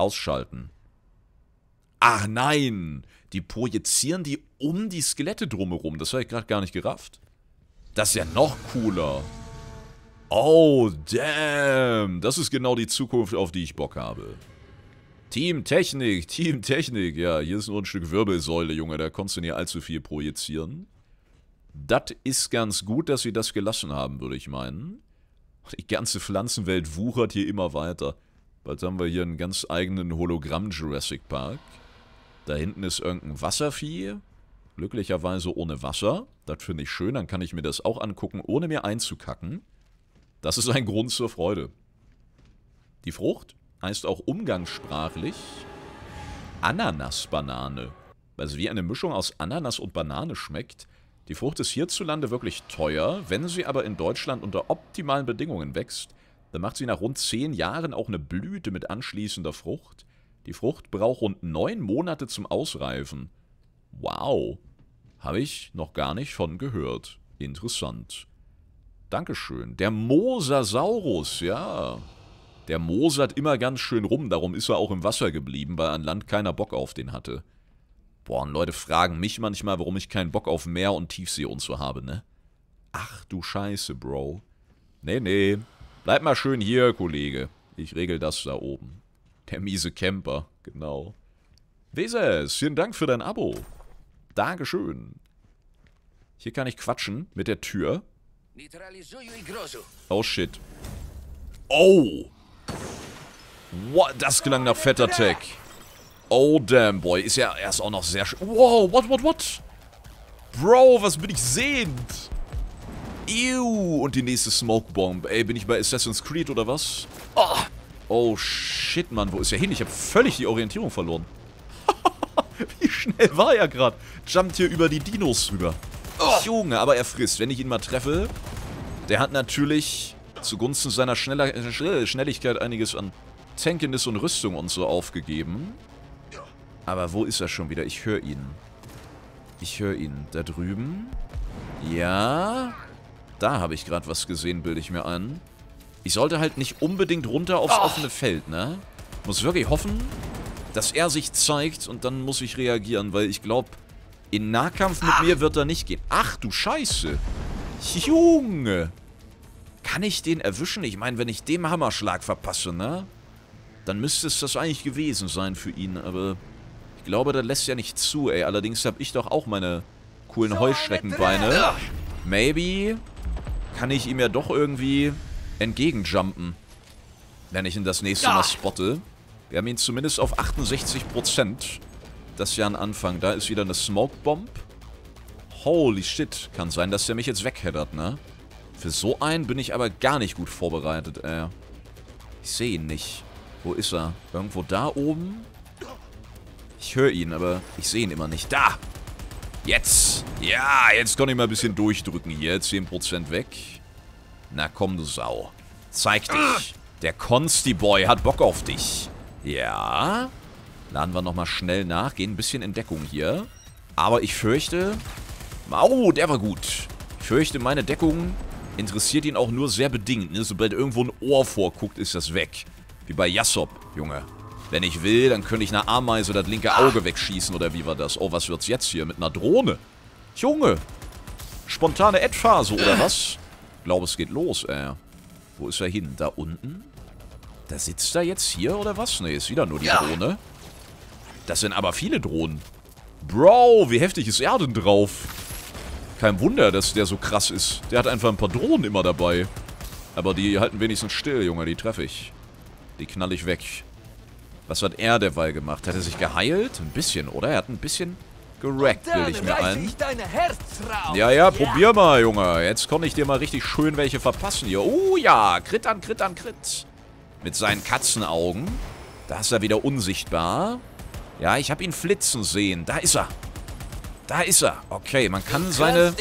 Ausschalten. Ach nein! Die projizieren die um die Skelette drumherum. Das habe ich gerade gar nicht gerafft. Das ist ja noch cooler. Oh, damn. Das ist genau die Zukunft, auf die ich Bock habe. Team Technik, Team Technik. Ja, hier ist nur ein Stück Wirbelsäule, Junge. Da konntest du nicht allzu viel projizieren. Das ist ganz gut, dass sie das gelassen haben, würde ich meinen. Die ganze Pflanzenwelt wuchert hier immer weiter. Bald haben wir hier einen ganz eigenen Hologramm-Jurassic Park. Da hinten ist irgendein Wasservieh. Glücklicherweise ohne Wasser. Das finde ich schön, dann kann ich mir das auch angucken, ohne mir einzukacken. Das ist ein Grund zur Freude. Die Frucht heißt auch umgangssprachlich Ananasbanane, weil sie wie eine Mischung aus Ananas und Banane schmeckt. Die Frucht ist hierzulande wirklich teuer, wenn sie aber in Deutschland unter optimalen Bedingungen wächst, dann macht sie nach rund 10 Jahren auch eine Blüte mit anschließender Frucht. Die Frucht braucht rund 9 Monate zum Ausreifen. Wow. Habe ich noch gar nicht von gehört. Interessant. Dankeschön. Der Mosasaurus, ja. Der mosert immer ganz schön rum, darum ist er auch im Wasser geblieben, weil an Land keiner Bock auf den hatte. Boah, und Leute fragen mich manchmal, warum ich keinen Bock auf Meer und Tiefsee und so habe, ne? Ach du Scheiße, Bro. Nee, nee. Bleib mal schön hier, Kollege. Ich regel das da oben. Der miese Camper, genau. Weses, vielen Dank für dein Abo. Dankeschön. Hier kann ich quatschen mit der Tür. Oh shit. Oh! What? Das gelang nach fetter Tech. Oh damn, boy. Ist ja erst auch noch sehr... schön. Wow, what, what, what? Bro, was bin ich sehend? Ew, und die nächste Smokebomb. Ey, bin ich bei Assassin's Creed oder was? Oh, oh shit, Mann, wo ist er hin? Ich habe völlig die Orientierung verloren. Wie schnell war er gerade? Jumpt hier über die Dinos rüber. Oh. Junge, aber er frisst. Wenn ich ihn mal treffe, der hat natürlich zugunsten seiner Schneller Schnelligkeit einiges an Tankiness und Rüstung und so aufgegeben. Aber wo ist er schon wieder? Ich höre ihn. Ich höre ihn. Da drüben. Ja. Da habe ich gerade was gesehen, bilde ich mir ein. Ich sollte halt nicht unbedingt runter aufs Ach. offene Feld, ne? Muss wirklich hoffen, dass er sich zeigt und dann muss ich reagieren, weil ich glaube, in Nahkampf mit Ach. mir wird er nicht gehen. Ach du Scheiße. Junge. Kann ich den erwischen? Ich meine, wenn ich den Hammerschlag verpasse, ne? Dann müsste es das eigentlich gewesen sein für ihn, aber... Ich glaube, da lässt ja nicht zu, ey. Allerdings habe ich doch auch meine coolen so Heuschreckenbeine. Maybe kann ich ihm ja doch irgendwie entgegenjumpen. Wenn ich ihn das nächste Mal spotte. Wir haben ihn zumindest auf 68%. Das ist ja ein Anfang. Da ist wieder eine Smoke-Bomb. Holy shit. Kann sein, dass der mich jetzt wegheddert, ne? Für so einen bin ich aber gar nicht gut vorbereitet, ey. Ich sehe ihn nicht. Wo ist er? Irgendwo da oben? Ich höre ihn, aber ich sehe ihn immer nicht. Da! Jetzt. Ja, jetzt kann ich mal ein bisschen durchdrücken hier. 10% weg. Na komm, du Sau. Zeig dich. Ah! Der Consti-Boy hat Bock auf dich. Ja. Laden wir nochmal schnell nach. Gehen ein bisschen in Deckung hier. Aber ich fürchte... Oh, der war gut. Ich fürchte, meine Deckung interessiert ihn auch nur sehr bedingt. Ne? Sobald irgendwo ein Ohr vorguckt, ist das weg. Wie bei Jassop, Junge. Wenn ich will, dann könnte ich einer Ameise das linke Auge wegschießen oder wie war das? Oh, was wird's jetzt hier? Mit einer Drohne? Junge! Spontane Ad-Phase oder was? Ich glaube, es geht los, ey. Äh. Wo ist er hin? Da unten? Da sitzt er jetzt hier oder was? Nee, ist wieder nur die Drohne. Das sind aber viele Drohnen. Bro, wie heftig ist er denn drauf? Kein Wunder, dass der so krass ist. Der hat einfach ein paar Drohnen immer dabei. Aber die halten wenigstens still, Junge. Die treffe ich. Die knall ich weg. Was hat er derweil gemacht? Hat er sich geheilt? Ein bisschen, oder? Er hat ein bisschen gerackt, will ich mir ein. Ja, ja, probier mal, Junge. Jetzt konnte ich dir mal richtig schön welche verpassen hier. Oh ja, Crit an Crit an Crit. Mit seinen Katzenaugen. Da ist er wieder unsichtbar. Ja, ich habe ihn flitzen sehen. Da ist er. Da ist er. Okay, man kann seine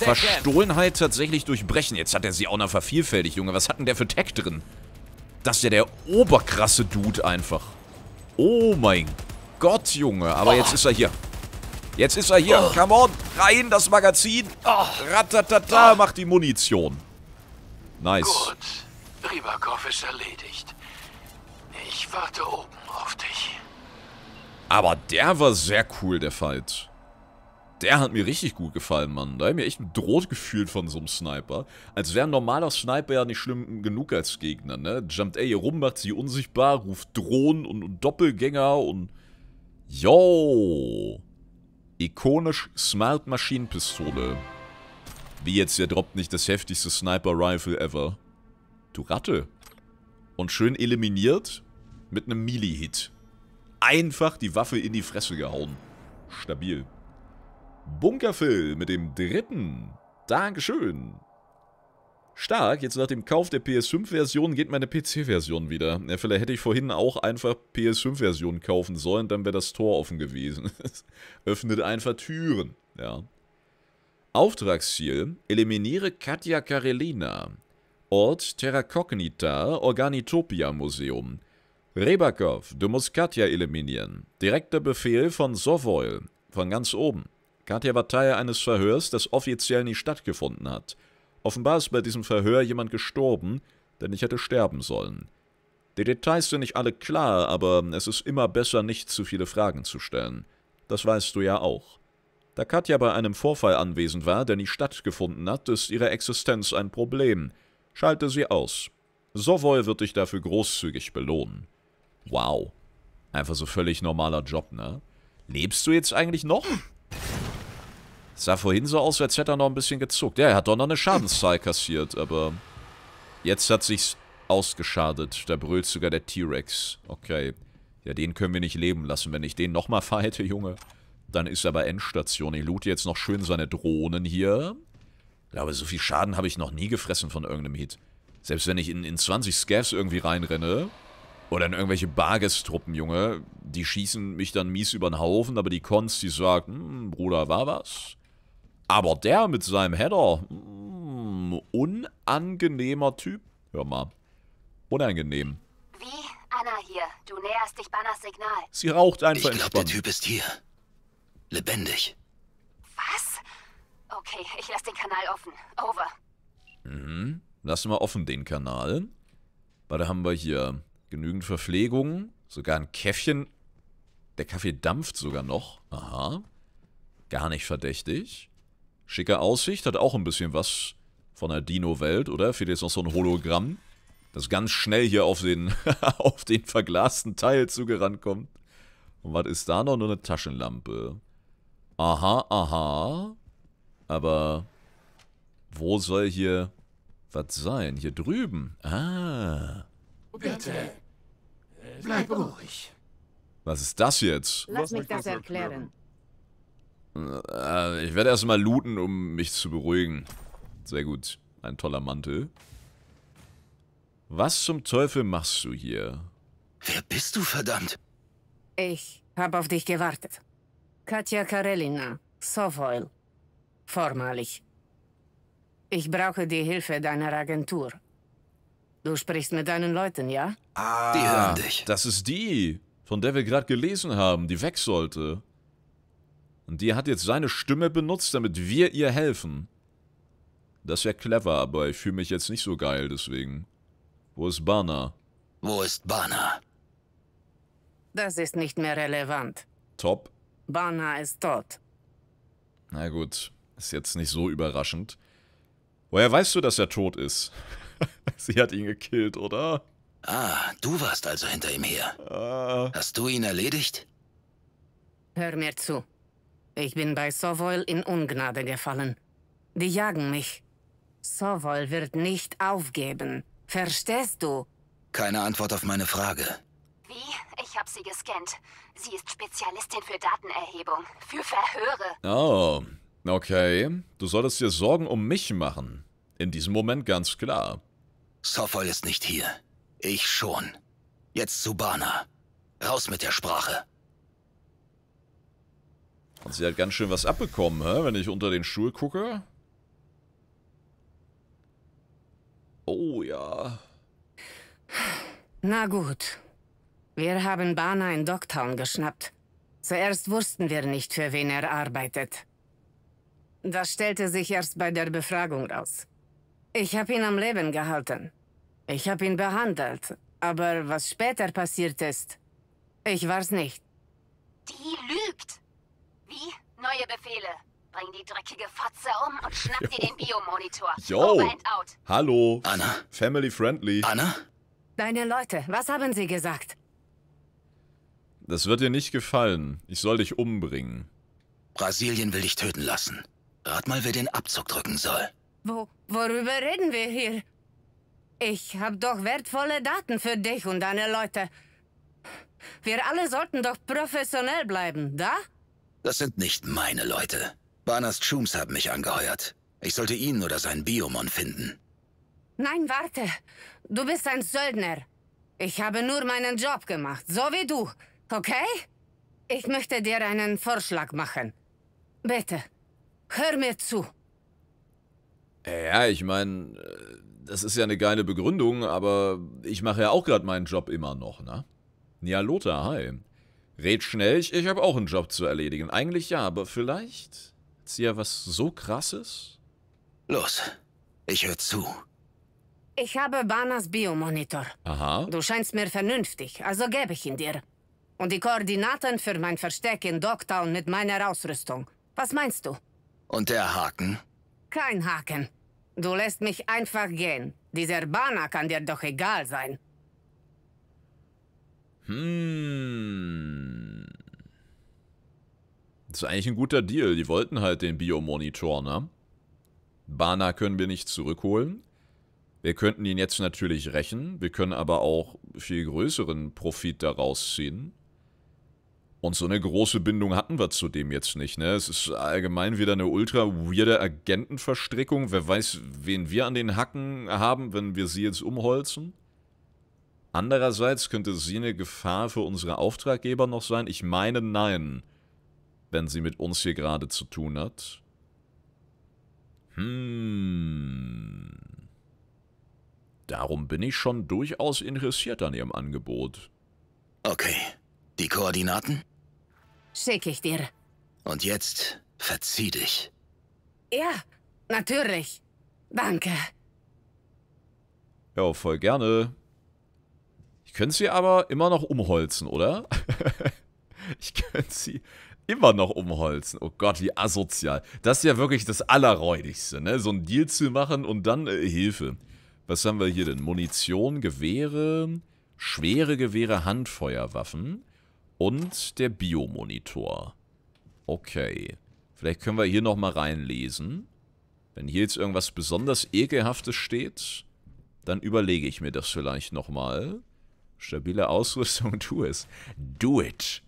Verstohlenheit tatsächlich durchbrechen. Jetzt hat er sie auch noch vervielfältigt, Junge. Was hat denn der für Tech drin? Das ist ja der oberkrasse Dude einfach. Oh mein Gott, Junge. Aber jetzt ist er hier. Jetzt ist er hier. Come on. Rein, das Magazin. Ratatata, macht die Munition. Nice. Gut. Ribakov ist erledigt. Ich warte oben auf dich. Aber der war sehr cool, der Fight. Der hat mir richtig gut gefallen, Mann. Da habe ich mir echt bedroht gefühlt von so einem Sniper. Als wäre ein normaler Sniper ja nicht schlimm genug als Gegner, ne? Jumpt er hier rum, macht sie unsichtbar, ruft Drohnen und, und Doppelgänger und... Yo! Ikonisch Smart Maschinenpistole. Wie jetzt, der droppt nicht das heftigste Sniper-Rifle ever. Du Ratte. Und schön eliminiert mit einem Melee-Hit. Einfach die Waffe in die Fresse gehauen. Stabil. Bunkerphil mit dem dritten. Dankeschön. Stark, jetzt nach dem Kauf der PS5-Version geht meine PC-Version wieder. Ja, vielleicht hätte ich vorhin auch einfach PS5-Version kaufen sollen, dann wäre das Tor offen gewesen. öffnet einfach Türen, ja. Auftragsziel, eliminiere Katja Karelina. Ort Terracognita Organitopia Museum. Rebakov, du musst Katja eliminieren. Direkter Befehl von Sovoil, von ganz oben. Katja war Teil eines Verhörs, das offiziell nie stattgefunden hat. Offenbar ist bei diesem Verhör jemand gestorben, denn ich hätte sterben sollen. Die Details sind nicht alle klar, aber es ist immer besser, nicht zu viele Fragen zu stellen. Das weißt du ja auch. Da Katja bei einem Vorfall anwesend war, der nie stattgefunden hat, ist ihre Existenz ein Problem. Schalte sie aus. Sowol wird dich dafür großzügig belohnen. Wow. Einfach so völlig normaler Job, ne? Lebst du jetzt eigentlich noch? sah vorhin so aus, als hätte er noch ein bisschen gezuckt. Ja, er hat doch noch eine Schadenszahl kassiert, aber jetzt hat sich's ausgeschadet. Da brüllt sogar der T-Rex. Okay. Ja, den können wir nicht leben lassen. Wenn ich den nochmal verhalte, Junge, dann ist aber Endstation. Ich loote jetzt noch schön seine Drohnen hier. Ich glaube, so viel Schaden habe ich noch nie gefressen von irgendeinem Hit. Selbst wenn ich in, in 20 Scavs irgendwie reinrenne oder in irgendwelche Bargestruppen, Junge, die schießen mich dann mies über den Haufen, aber die Cons, die sagen, hm, Bruder, war was? Aber der mit seinem Header, mh, mm, unangenehmer Typ. Hör mal, unangenehm. Wie? Anna hier. Du näherst dich Banners Signal. Sie raucht einfach Ich glaube, der Typ ist hier. Lebendig. Was? Okay, ich lasse den Kanal offen. Over. Mhm. Lass mal offen den Kanal. Weil da haben wir hier genügend Verpflegung. Sogar ein Käffchen. Der Kaffee dampft sogar noch. Aha. Gar nicht verdächtig. Schicke Aussicht, hat auch ein bisschen was von der Dino-Welt, oder? Fehlt jetzt noch so ein Hologramm, das ganz schnell hier auf den, auf den verglasten Teil zugerannt kommt. Und was ist da noch? Nur eine Taschenlampe. Aha, aha. Aber wo soll hier was sein? Hier drüben. Ah. Bitte. Bleib ruhig. Was ist das jetzt? Lass mich das erklären. Äh, ich werde erstmal looten, um mich zu beruhigen. Sehr gut. Ein toller Mantel. Was zum Teufel machst du hier? Wer bist du, verdammt? Ich habe auf dich gewartet. Katja Karelina, Sovoil. Vormalig. Ich brauche die Hilfe deiner Agentur. Du sprichst mit deinen Leuten, ja? Ah, die hören dich. das ist die, von der wir gerade gelesen haben, die weg sollte. Und die hat jetzt seine Stimme benutzt, damit wir ihr helfen. Das wäre clever, aber ich fühle mich jetzt nicht so geil deswegen. Wo ist Bana? Wo ist Bana? Das ist nicht mehr relevant. Top. Bana ist tot. Na gut, ist jetzt nicht so überraschend. Woher weißt du, dass er tot ist? Sie hat ihn gekillt, oder? Ah, du warst also hinter ihm her. Ah. Hast du ihn erledigt? Hör mir zu. Ich bin bei Sovol in Ungnade gefallen. Die jagen mich. Sovol wird nicht aufgeben. Verstehst du? Keine Antwort auf meine Frage. Wie? Ich habe sie gescannt. Sie ist Spezialistin für Datenerhebung, für Verhöre. Oh, okay. Du solltest dir Sorgen um mich machen. In diesem Moment ganz klar. Sofol ist nicht hier. Ich schon. Jetzt zu Bana. Raus mit der Sprache. Und sie hat ganz schön was abbekommen, hä? wenn ich unter den Stuhl gucke. Oh ja. Na gut. Wir haben Bana in Dogtown geschnappt. Zuerst wussten wir nicht, für wen er arbeitet. Das stellte sich erst bei der Befragung raus. Ich habe ihn am Leben gehalten. Ich habe ihn behandelt. Aber was später passiert ist, ich war's nicht. Die lügt. Wie? Neue Befehle. Bring die dreckige Fotze um und schnapp dir den Biomonitor. Jo. Hallo. Anna. Family friendly. Anna? Deine Leute, was haben sie gesagt? Das wird dir nicht gefallen. Ich soll dich umbringen. Brasilien will dich töten lassen. Rat mal, wer den Abzug drücken soll. Wo, worüber reden wir hier? Ich hab doch wertvolle Daten für dich und deine Leute. Wir alle sollten doch professionell bleiben, da? Das sind nicht meine Leute. Barnas Schums haben mich angeheuert. Ich sollte ihn oder seinen Biomon finden. Nein, warte. Du bist ein Söldner. Ich habe nur meinen Job gemacht, so wie du. Okay? Ich möchte dir einen Vorschlag machen. Bitte, hör mir zu. Ja, ich meine, äh, das ist ja eine geile Begründung, aber ich mache ja auch gerade meinen Job immer noch, ne? Ja, Lothar, hi. Red schnell, ich, habe auch einen Job zu erledigen. Eigentlich ja, aber vielleicht? Hat's ja was so krasses? Los, ich höre zu. Ich habe Banas Biomonitor. Aha. Du scheinst mir vernünftig, also gebe ich ihn dir. Und die Koordinaten für mein Versteck in Dogtown mit meiner Ausrüstung. Was meinst du? Und der Haken? Kein Haken. Du lässt mich einfach gehen. Dieser Bana kann dir doch egal sein. Hm. Das ist eigentlich ein guter Deal. Die wollten halt den Biomonitor, ne? Bana können wir nicht zurückholen. Wir könnten ihn jetzt natürlich rächen. Wir können aber auch viel größeren Profit daraus ziehen. Und so eine große Bindung hatten wir zudem jetzt nicht, ne? Es ist allgemein wieder eine ultra weirde Agentenverstrickung. Wer weiß, wen wir an den Hacken haben, wenn wir sie jetzt umholzen. Andererseits könnte sie eine Gefahr für unsere Auftraggeber noch sein? Ich meine nein, wenn sie mit uns hier gerade zu tun hat. Hm. Darum bin ich schon durchaus interessiert an ihrem Angebot. Okay, die Koordinaten? Schicke ich dir. Und jetzt verzieh dich. Ja, natürlich. Danke. Ja, voll gerne könnte sie aber immer noch umholzen, oder? ich könnte sie immer noch umholzen. Oh Gott, wie asozial. Das ist ja wirklich das Allerräudigste, ne? So einen Deal zu machen und dann äh, Hilfe. Was haben wir hier denn? Munition, Gewehre, schwere Gewehre, Handfeuerwaffen und der Biomonitor. Okay. Vielleicht können wir hier nochmal reinlesen. Wenn hier jetzt irgendwas besonders Ekelhaftes steht, dann überlege ich mir das vielleicht nochmal. Stabile Ausrüstung, tu es. Do it.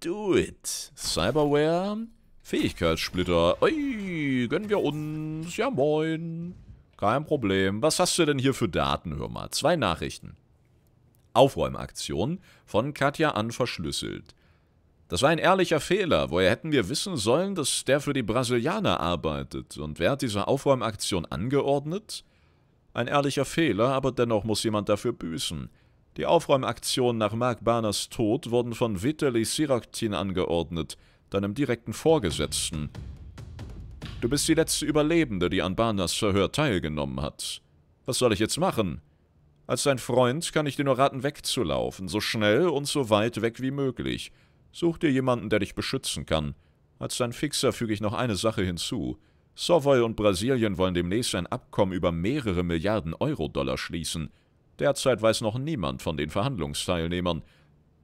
Do it. Cyberware. Fähigkeitssplitter. Ui, gönnen wir uns. Ja, moin. Kein Problem. Was hast du denn hier für Daten? Hör mal. Zwei Nachrichten. Aufräumaktion von Katja an verschlüsselt. Das war ein ehrlicher Fehler. Woher hätten wir wissen sollen, dass der für die Brasilianer arbeitet? Und wer hat diese Aufräumaktion angeordnet? Ein ehrlicher Fehler, aber dennoch muss jemand dafür büßen. Die Aufräumaktionen nach Mark Barners Tod wurden von Vitaly Siraktin angeordnet, deinem direkten Vorgesetzten. Du bist die letzte Überlebende, die an Barners Verhör teilgenommen hat. Was soll ich jetzt machen? Als dein Freund kann ich dir nur raten, wegzulaufen, so schnell und so weit weg wie möglich. Such dir jemanden, der dich beschützen kann. Als dein Fixer füge ich noch eine Sache hinzu. Savoy und Brasilien wollen demnächst ein Abkommen über mehrere Milliarden Euro-Dollar schließen – Derzeit weiß noch niemand von den Verhandlungsteilnehmern.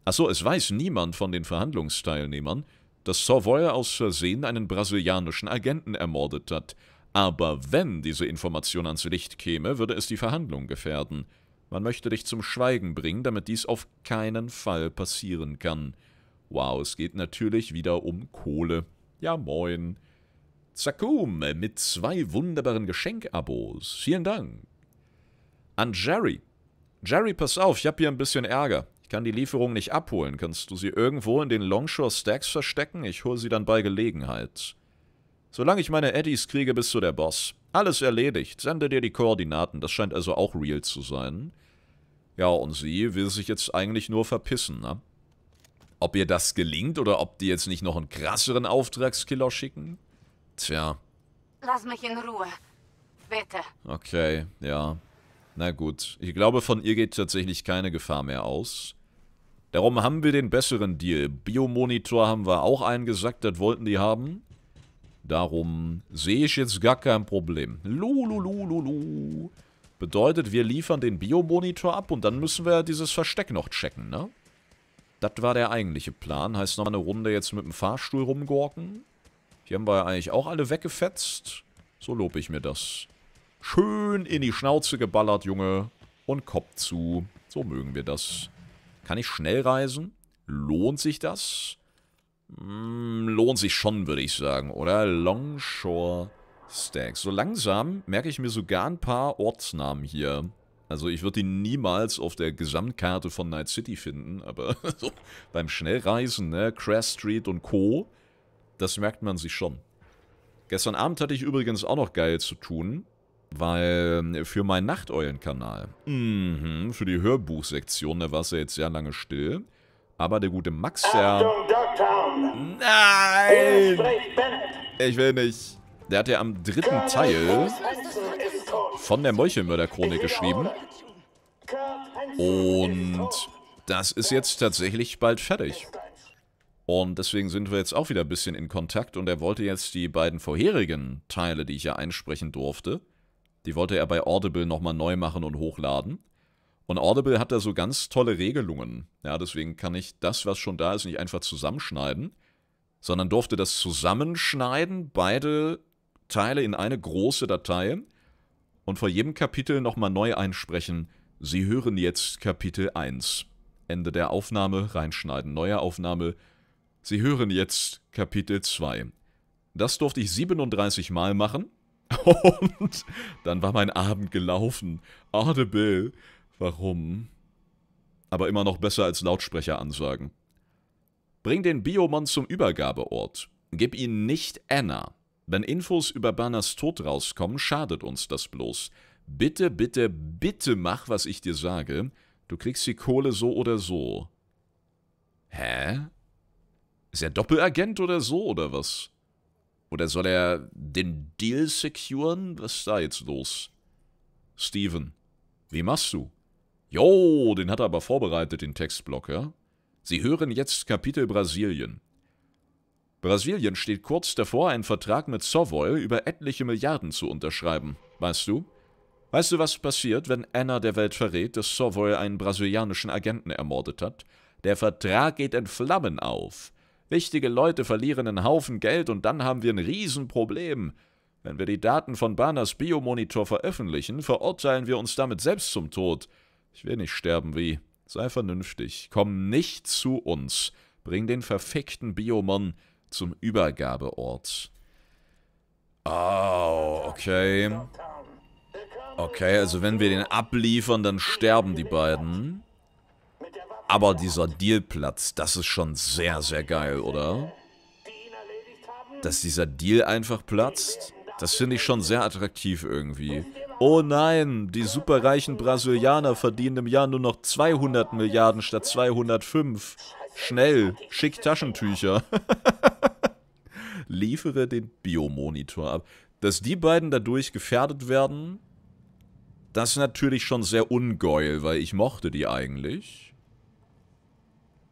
Achso, es weiß niemand von den Verhandlungsteilnehmern, dass Savoy aus Versehen einen brasilianischen Agenten ermordet hat. Aber wenn diese Information ans Licht käme, würde es die Verhandlung gefährden. Man möchte dich zum Schweigen bringen, damit dies auf keinen Fall passieren kann. Wow, es geht natürlich wieder um Kohle. Ja, moin. Zakum mit zwei wunderbaren Geschenkabos. Vielen Dank. An Jerry, Jerry, pass auf, ich habe hier ein bisschen Ärger. Ich kann die Lieferung nicht abholen. Kannst du sie irgendwo in den Longshore Stacks verstecken? Ich hole sie dann bei Gelegenheit. Solange ich meine Eddies kriege, bist du der Boss. Alles erledigt. Sende dir die Koordinaten. Das scheint also auch real zu sein. Ja, und sie will sich jetzt eigentlich nur verpissen, ne? Ob ihr das gelingt oder ob die jetzt nicht noch einen krasseren Auftragskiller schicken? Tja. Lass mich in Ruhe. Bitte. Okay, ja. Na gut, ich glaube, von ihr geht tatsächlich keine Gefahr mehr aus. Darum haben wir den besseren Deal. Biomonitor haben wir auch eingesackt, das wollten die haben. Darum sehe ich jetzt gar kein Problem. Lululululu. Bedeutet, wir liefern den Biomonitor ab und dann müssen wir dieses Versteck noch checken, ne? Das war der eigentliche Plan. Heißt nochmal eine Runde jetzt mit dem Fahrstuhl rumgorken. Hier haben wir ja eigentlich auch alle weggefetzt. So lobe ich mir das. Schön in die Schnauze geballert, Junge. Und Kopf zu. So mögen wir das. Kann ich schnell reisen? Lohnt sich das? Hm, lohnt sich schon, würde ich sagen, oder? Longshore Stacks. So langsam merke ich mir sogar ein paar Ortsnamen hier. Also ich würde die niemals auf der Gesamtkarte von Night City finden, aber so beim Schnellreisen, ne? Crash Street und Co., das merkt man sich schon. Gestern Abend hatte ich übrigens auch noch geil zu tun. Weil ähm, für meinen Nachteulenkanal, mhm, für die Hörbuchsektion, da war es ja jetzt sehr lange still. Aber der gute Max, der... Nein! Ich will nicht. Der hat ja am dritten Teil von der Meuchelmörder-Chronik geschrieben. Und das ist jetzt tatsächlich bald fertig. Und deswegen sind wir jetzt auch wieder ein bisschen in Kontakt und er wollte jetzt die beiden vorherigen Teile, die ich ja einsprechen durfte, die wollte er bei Audible nochmal neu machen und hochladen. Und Audible hat da so ganz tolle Regelungen. Ja, deswegen kann ich das, was schon da ist, nicht einfach zusammenschneiden, sondern durfte das zusammenschneiden, beide Teile in eine große Datei und vor jedem Kapitel nochmal neu einsprechen. Sie hören jetzt Kapitel 1. Ende der Aufnahme, reinschneiden, neue Aufnahme. Sie hören jetzt Kapitel 2. Das durfte ich 37 Mal machen Und dann war mein Abend gelaufen. Audible. Warum? Aber immer noch besser als Lautsprecheransagen. Bring den Biomon zum Übergabeort. Gib ihn nicht Anna. Wenn Infos über Banas Tod rauskommen, schadet uns das bloß. Bitte, bitte, bitte mach, was ich dir sage. Du kriegst die Kohle so oder so. Hä? Ist er Doppelagent oder so oder was? Oder soll er den Deal securen? Was ist da jetzt los? Steven, wie machst du? Jo, den hat er aber vorbereitet, den Textblock, ja? Sie hören jetzt Kapitel Brasilien. Brasilien steht kurz davor, einen Vertrag mit Savoy über etliche Milliarden zu unterschreiben, weißt du? Weißt du, was passiert, wenn Anna der Welt verrät, dass Savoy einen brasilianischen Agenten ermordet hat? Der Vertrag geht in Flammen auf. Wichtige Leute verlieren einen Haufen Geld und dann haben wir ein Riesenproblem. Wenn wir die Daten von Banas Biomonitor veröffentlichen, verurteilen wir uns damit selbst zum Tod. Ich will nicht sterben wie. Sei vernünftig. Komm nicht zu uns. Bring den verfickten Biomon zum Übergabeort. Oh, okay. Okay, also wenn wir den abliefern, dann sterben die beiden. Aber dieser Dealplatz, das ist schon sehr, sehr geil, oder? Dass dieser Deal einfach platzt, das finde ich schon sehr attraktiv irgendwie. Oh nein, die superreichen Brasilianer verdienen im Jahr nur noch 200 Milliarden statt 205. Schnell, schick Taschentücher. Liefere den Biomonitor ab. Dass die beiden dadurch gefährdet werden, das ist natürlich schon sehr ungeil, weil ich mochte die eigentlich.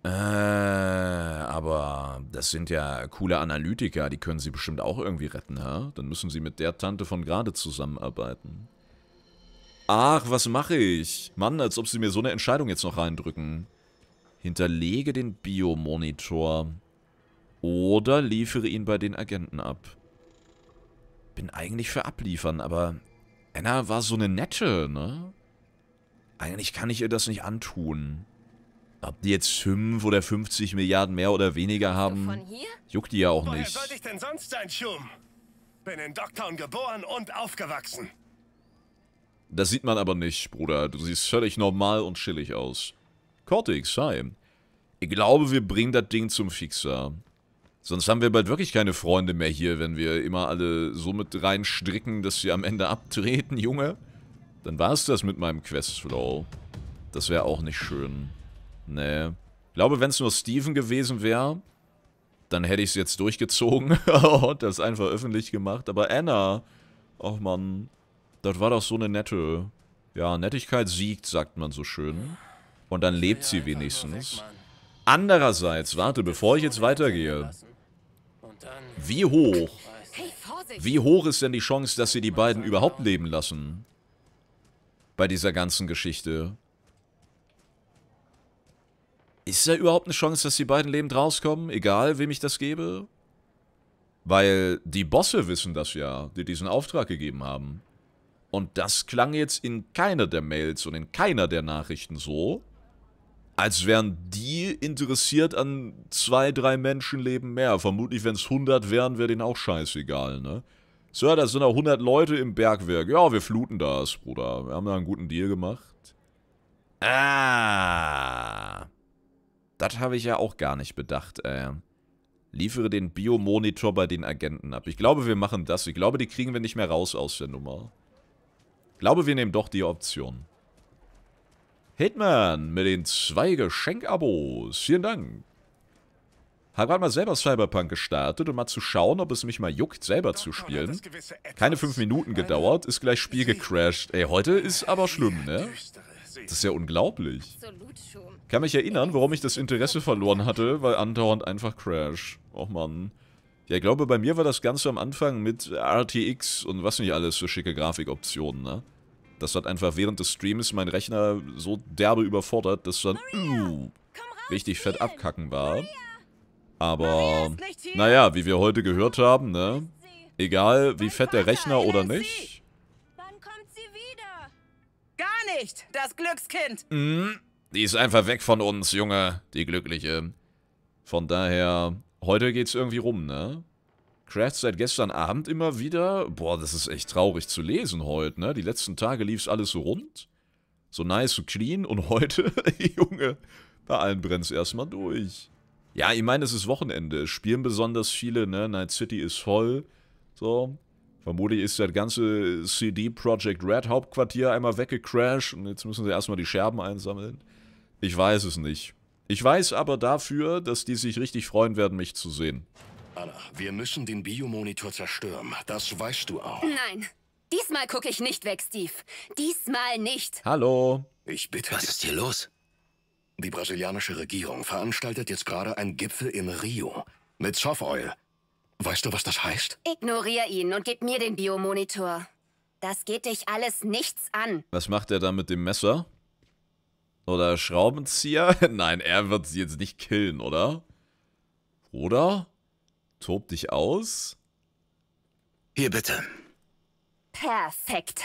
Äh, aber das sind ja coole Analytiker, die können sie bestimmt auch irgendwie retten, ha? Dann müssen sie mit der Tante von gerade zusammenarbeiten. Ach, was mache ich? Mann, als ob sie mir so eine Entscheidung jetzt noch reindrücken. Hinterlege den Biomonitor. Oder liefere ihn bei den Agenten ab. Bin eigentlich für abliefern, aber Anna war so eine nette, ne? Eigentlich kann ich ihr das nicht antun. Ob die jetzt 5 oder 50 Milliarden mehr oder weniger haben, juckt die ja auch nicht. Woher sollte ich denn sonst sein, Schum? Bin in Dogtown geboren und aufgewachsen. Das sieht man aber nicht, Bruder. Du siehst völlig normal und chillig aus. Cortex, hi. Ich glaube, wir bringen das Ding zum Fixer. Sonst haben wir bald wirklich keine Freunde mehr hier, wenn wir immer alle so mit reinstricken, dass sie am Ende abtreten, Junge. Dann war es das mit meinem Questflow. Das wäre auch nicht schön. Nee. Ich glaube, wenn es nur Steven gewesen wäre, dann hätte ich es jetzt durchgezogen und das einfach öffentlich gemacht. Aber Anna, ach man, das war doch so eine nette... Ja, Nettigkeit siegt, sagt man so schön. Und dann lebt sie wenigstens. Andererseits, warte, bevor ich jetzt weitergehe. Wie hoch? Wie hoch ist denn die Chance, dass sie die beiden überhaupt leben lassen? Bei dieser ganzen Geschichte. Ist da überhaupt eine Chance, dass die beiden lebend rauskommen, egal wem ich das gebe? Weil die Bosse wissen das ja, die diesen Auftrag gegeben haben. Und das klang jetzt in keiner der Mails und in keiner der Nachrichten so, als wären die interessiert an zwei, drei Menschenleben mehr. Vermutlich, wenn es 100 wären, wäre denen auch scheißegal, ne? Sir, da sind auch 100 Leute im Bergwerk. Ja, wir fluten das, Bruder. Wir haben da einen guten Deal gemacht. Ah. Das habe ich ja auch gar nicht bedacht. Äh, liefere den Biomonitor bei den Agenten ab. Ich glaube, wir machen das. Ich glaube, die kriegen wir nicht mehr raus aus der Nummer. Ich glaube, wir nehmen doch die Option. Hitman mit den zwei Geschenkabos. Vielen Dank. Hab gerade mal selber Cyberpunk gestartet, um mal zu schauen, ob es mich mal juckt, selber zu spielen. Keine fünf Minuten gedauert, ist gleich Spiel gecrashed. Ey, heute ist aber schlimm, ne? Das ist ja unglaublich. Absolut schon kann mich erinnern, warum ich das Interesse verloren hatte, weil andauernd einfach Crash. Och man. Ja, ich glaube, bei mir war das Ganze am Anfang mit RTX und was nicht alles für schicke Grafikoptionen, ne? Das hat einfach während des Streams mein Rechner so derbe überfordert, dass dann uh, richtig fett abkacken war. Aber, naja, wie wir heute gehört haben, ne? Egal, wie fett der Rechner oder nicht. Wann kommt sie wieder? Gar nicht, das Glückskind. Mhm. Die ist einfach weg von uns, Junge. Die Glückliche. Von daher, heute geht's irgendwie rum, ne? Craft seit gestern Abend immer wieder. Boah, das ist echt traurig zu lesen heute, ne? Die letzten Tage lief's alles so rund. So nice, so clean. Und heute, Junge, bei allen brennt's erstmal durch. Ja, ich meine, es ist Wochenende. Spielen besonders viele, ne? Night City ist voll. So. Vermutlich ist das ganze CD Projekt Red Hauptquartier einmal weggecrashed und jetzt müssen sie erstmal die Scherben einsammeln. Ich weiß es nicht. Ich weiß aber dafür, dass die sich richtig freuen werden, mich zu sehen. Anna, wir müssen den Biomonitor zerstören. Das weißt du auch. Nein. Diesmal gucke ich nicht weg, Steve. Diesmal nicht. Hallo. Ich bitte. Was ist hier los? Die brasilianische Regierung veranstaltet jetzt gerade einen Gipfel in Rio. Mit Softoil. Weißt du, was das heißt? Ignoriere ihn und gib mir den Biomonitor. Das geht dich alles nichts an. Was macht er da mit dem Messer? Oder Schraubenzieher? Nein, er wird sie jetzt nicht killen, oder? Oder? Tob dich aus? Hier bitte. Perfekt.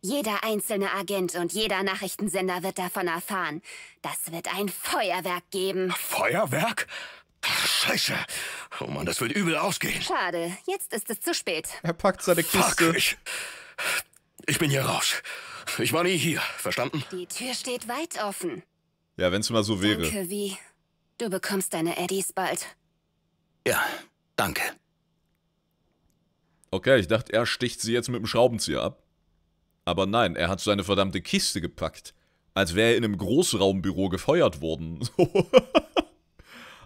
Jeder einzelne Agent und jeder Nachrichtensender wird davon erfahren. Das wird ein Feuerwerk geben. Feuerwerk? Scheiße. Oh Mann, das wird übel ausgehen. Schade, jetzt ist es zu spät. Er packt seine Kiste. Fuck, ich, ich bin hier raus. Ich war nie hier, verstanden? Die Tür steht weit offen. Ja, wenn's mal so wäre. Danke, wie. Du bekommst deine Eddies bald. Ja, danke. Okay, ich dachte, er sticht sie jetzt mit dem Schraubenzieher ab. Aber nein, er hat seine verdammte Kiste gepackt. Als wäre er in einem Großraumbüro gefeuert worden.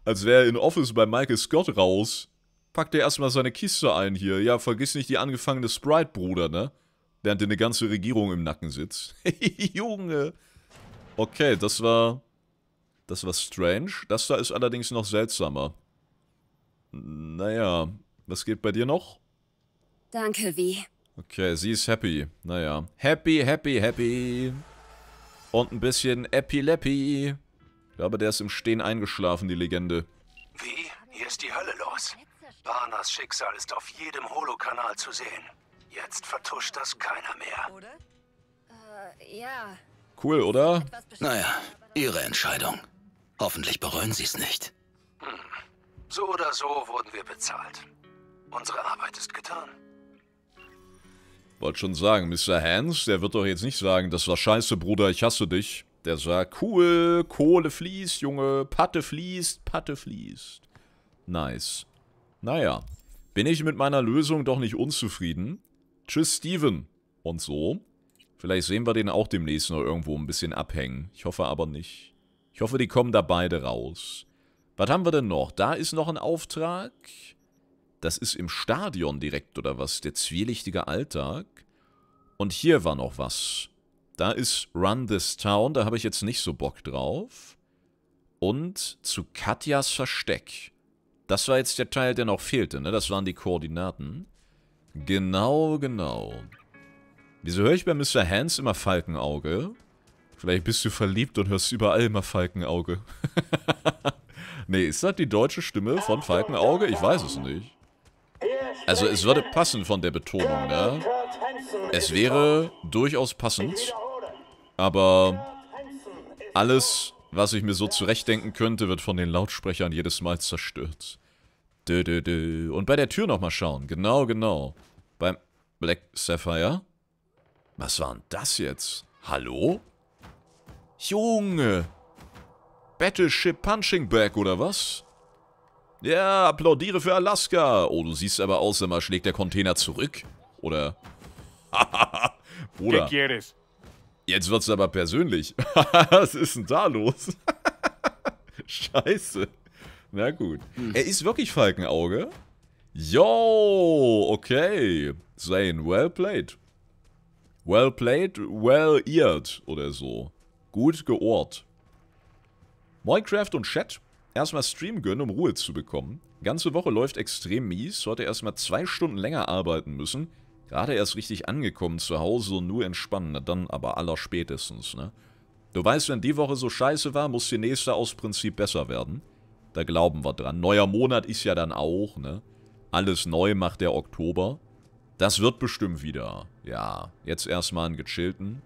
als wäre er in Office bei Michael Scott raus. Packt er erstmal seine Kiste ein hier. Ja, vergiss nicht die angefangene Sprite, Bruder, ne? Während dir eine ganze Regierung im Nacken sitzt. Junge! Okay, das war... Das war strange. Das da ist allerdings noch seltsamer. Naja, was geht bei dir noch? Danke, wie. Okay, sie ist happy. Naja. Happy, happy, happy. Und ein bisschen Epileppy. Ich glaube, der ist im Stehen eingeschlafen, die Legende. Wie? Hier ist die Hölle los. Barnas Schicksal ist auf jedem Holokanal zu sehen. Jetzt vertuscht das keiner mehr. Oder? Äh, ja. Cool, oder? Naja, Ihre Entscheidung. Hoffentlich bereuen Sie es nicht. Hm. So oder so wurden wir bezahlt. Unsere Arbeit ist getan. Wollte schon sagen, Mr. Hans, der wird doch jetzt nicht sagen, das war scheiße, Bruder, ich hasse dich. Der sagt, cool, Kohle fließt, Junge, Patte fließt, Patte fließt. Nice. Naja, bin ich mit meiner Lösung doch nicht unzufrieden, Tschüss, Steven. Und so. Vielleicht sehen wir den auch demnächst noch irgendwo ein bisschen abhängen. Ich hoffe aber nicht. Ich hoffe, die kommen da beide raus. Was haben wir denn noch? Da ist noch ein Auftrag. Das ist im Stadion direkt, oder was? Der zwielichtige Alltag. Und hier war noch was. Da ist Run This Town, da habe ich jetzt nicht so Bock drauf. Und zu Katjas Versteck. Das war jetzt der Teil, der noch fehlte, ne? Das waren die Koordinaten. Genau, genau. Wieso höre ich bei Mr. Hans immer Falkenauge? Vielleicht bist du verliebt und hörst überall immer Falkenauge. nee, ist das die deutsche Stimme von Falkenauge? Ich weiß es nicht. Also es würde passen von der Betonung, ne? Es wäre durchaus passend. Aber alles, was ich mir so zurechtdenken könnte, wird von den Lautsprechern jedes Mal zerstört. Dö, dö, dö. Und bei der Tür nochmal schauen. Genau, genau. Beim Black Sapphire. Was war denn das jetzt? Hallo? Junge! Battleship Punching Bag oder was? Ja, applaudiere für Alaska. Oh, du siehst aber aus, immer schlägt der Container zurück. Oder? Bruder. Jetzt wird's aber persönlich. Was ist denn da los? Scheiße. Na gut. Hm. Er ist wirklich Falkenauge. Yo, okay. Zane, well played. Well played, well eared oder so. Gut geohrt. Minecraft und Chat. Erstmal Stream gönnen, um Ruhe zu bekommen. Ganze Woche läuft extrem mies. Heute erstmal zwei Stunden länger arbeiten müssen. Gerade erst richtig angekommen zu Hause und nur entspannen. Na dann aber allerspätestens, ne? Du weißt, wenn die Woche so scheiße war, muss die nächste aus Prinzip besser werden. Da glauben wir dran. Neuer Monat ist ja dann auch, ne? Alles neu macht der Oktober. Das wird bestimmt wieder. Ja, jetzt erstmal einen gechillten.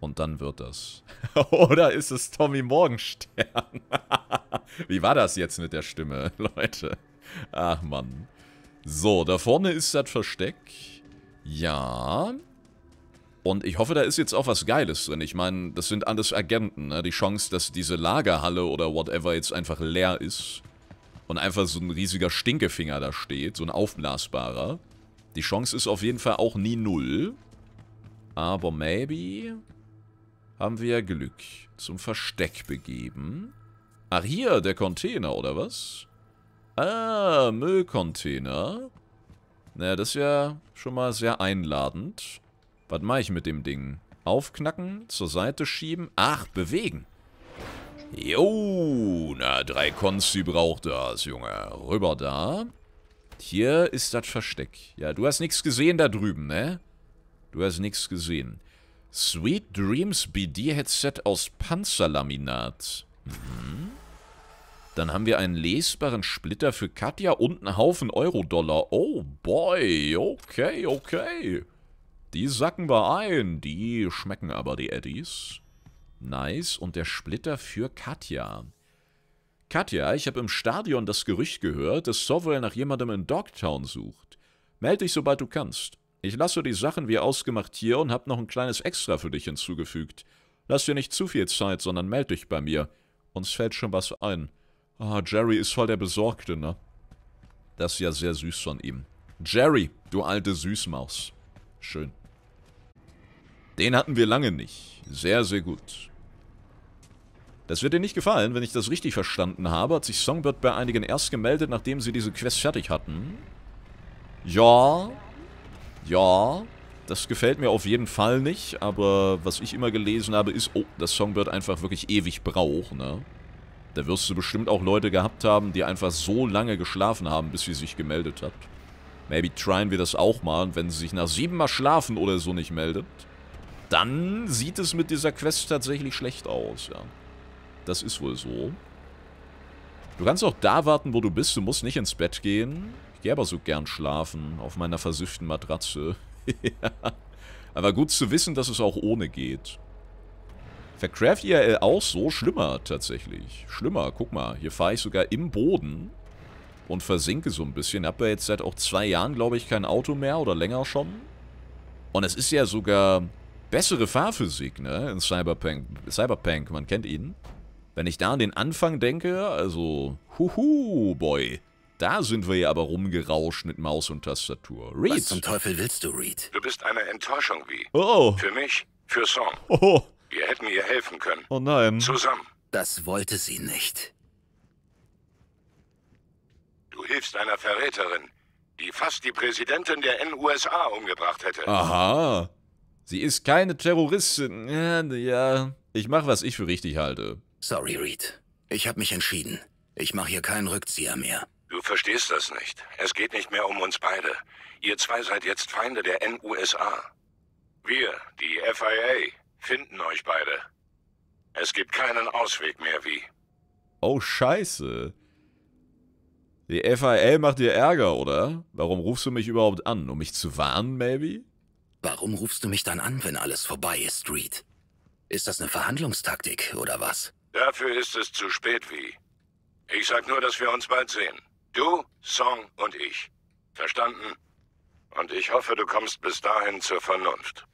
Und dann wird das. Oder ist es Tommy Morgenstern? Wie war das jetzt mit der Stimme, Leute? Ach, Mann. So, da vorne ist das Versteck. Ja, und ich hoffe, da ist jetzt auch was Geiles drin. Ich meine, das sind alles Agenten. Ne? Die Chance, dass diese Lagerhalle oder whatever jetzt einfach leer ist und einfach so ein riesiger Stinkefinger da steht, so ein aufblasbarer. Die Chance ist auf jeden Fall auch nie null. Aber maybe haben wir ja Glück. Zum Versteck begeben. Ach hier, der Container, oder was? Ah, Müllcontainer. Naja, das ist ja schon mal sehr einladend. Was mache ich mit dem Ding? Aufknacken, zur Seite schieben. Ach, bewegen. Jo, na, drei Konsti braucht das, Junge. Rüber da. Hier ist das Versteck. Ja, du hast nichts gesehen da drüben, ne? Du hast nichts gesehen. Sweet Dreams BD-Headset aus Panzerlaminat. Mhm. Dann haben wir einen lesbaren Splitter für Katja und einen Haufen Euro-Dollar. Oh boy, okay, okay. Die sacken wir ein, die schmecken aber die Eddies. Nice, und der Splitter für Katja. Katja, ich habe im Stadion das Gerücht gehört, dass Sovereign nach jemandem in Dogtown sucht. Meld dich, sobald du kannst. Ich lasse die Sachen wie ausgemacht hier und habe noch ein kleines Extra für dich hinzugefügt. Lass dir nicht zu viel Zeit, sondern meld dich bei mir. Uns fällt schon was ein. Ah, oh, Jerry ist voll der Besorgte, ne? Das ist ja sehr süß von ihm. Jerry, du alte Süßmaus. Schön. Den hatten wir lange nicht. Sehr, sehr gut. Das wird dir nicht gefallen, wenn ich das richtig verstanden habe, hat sich Songbird bei einigen erst gemeldet, nachdem sie diese Quest fertig hatten. Ja, ja, das gefällt mir auf jeden Fall nicht, aber was ich immer gelesen habe, ist, oh, dass Songbird einfach wirklich ewig braucht, ne? Da wirst du bestimmt auch Leute gehabt haben, die einfach so lange geschlafen haben, bis sie sich gemeldet hat. Maybe tryen wir das auch mal, und wenn sie sich nach siebenmal schlafen oder so nicht meldet, dann sieht es mit dieser Quest tatsächlich schlecht aus, ja. Das ist wohl so. Du kannst auch da warten, wo du bist. Du musst nicht ins Bett gehen. Ich gehe aber so gern schlafen auf meiner versüfften Matratze. ja. Aber gut zu wissen, dass es auch ohne geht. Vercraft IRL e auch so? Schlimmer tatsächlich. Schlimmer, guck mal. Hier fahre ich sogar im Boden und versinke so ein bisschen. Hab ja jetzt seit auch zwei Jahren, glaube ich, kein Auto mehr oder länger schon. Und es ist ja sogar bessere Fahrphysik, ne, in Cyberpunk. Cyberpunk, man kennt ihn. Wenn ich da an den Anfang denke, also, huhu, boy. Da sind wir ja aber rumgerauscht mit Maus und Tastatur. Reed. Was zum Teufel willst du, Reed? Du bist eine Enttäuschung, wie. Oh, oh. Für mich, für Song. Oh, oh. Wir hätten ihr helfen können. Oh nein. Zusammen. Das wollte sie nicht. Du hilfst einer Verräterin, die fast die Präsidentin der NUSA umgebracht hätte. Aha. Sie ist keine Terroristin. Ja, ja. Ich mache, was ich für richtig halte. Sorry, Reed. Ich habe mich entschieden. Ich mache hier keinen Rückzieher mehr. Du verstehst das nicht. Es geht nicht mehr um uns beide. Ihr zwei seid jetzt Feinde der NUSA. Wir, die FIA, finden euch beide. Es gibt keinen Ausweg mehr, wie. Oh, scheiße. Die FIA macht dir Ärger, oder? Warum rufst du mich überhaupt an? Um mich zu warnen, maybe? Warum rufst du mich dann an, wenn alles vorbei ist, Reed? Ist das eine Verhandlungstaktik, oder was? Dafür ist es zu spät, wie. Ich sag nur, dass wir uns bald sehen. Du, Song und ich. Verstanden? Und ich hoffe, du kommst bis dahin zur Vernunft.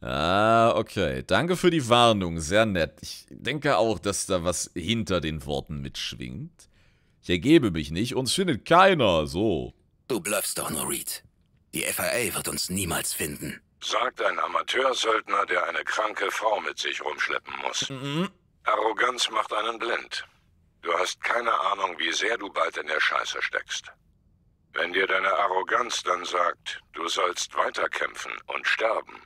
Ah, okay. Danke für die Warnung. Sehr nett. Ich denke auch, dass da was hinter den Worten mitschwingt. Ich ergebe mich nicht, uns findet keiner. So. Du bluffst doch nur, Reed. Die FAA wird uns niemals finden. Sagt ein Amateursöldner, der eine kranke Frau mit sich rumschleppen muss. Mhm. Arroganz macht einen blind. Du hast keine Ahnung, wie sehr du bald in der Scheiße steckst. Wenn dir deine Arroganz dann sagt, du sollst weiterkämpfen und sterben,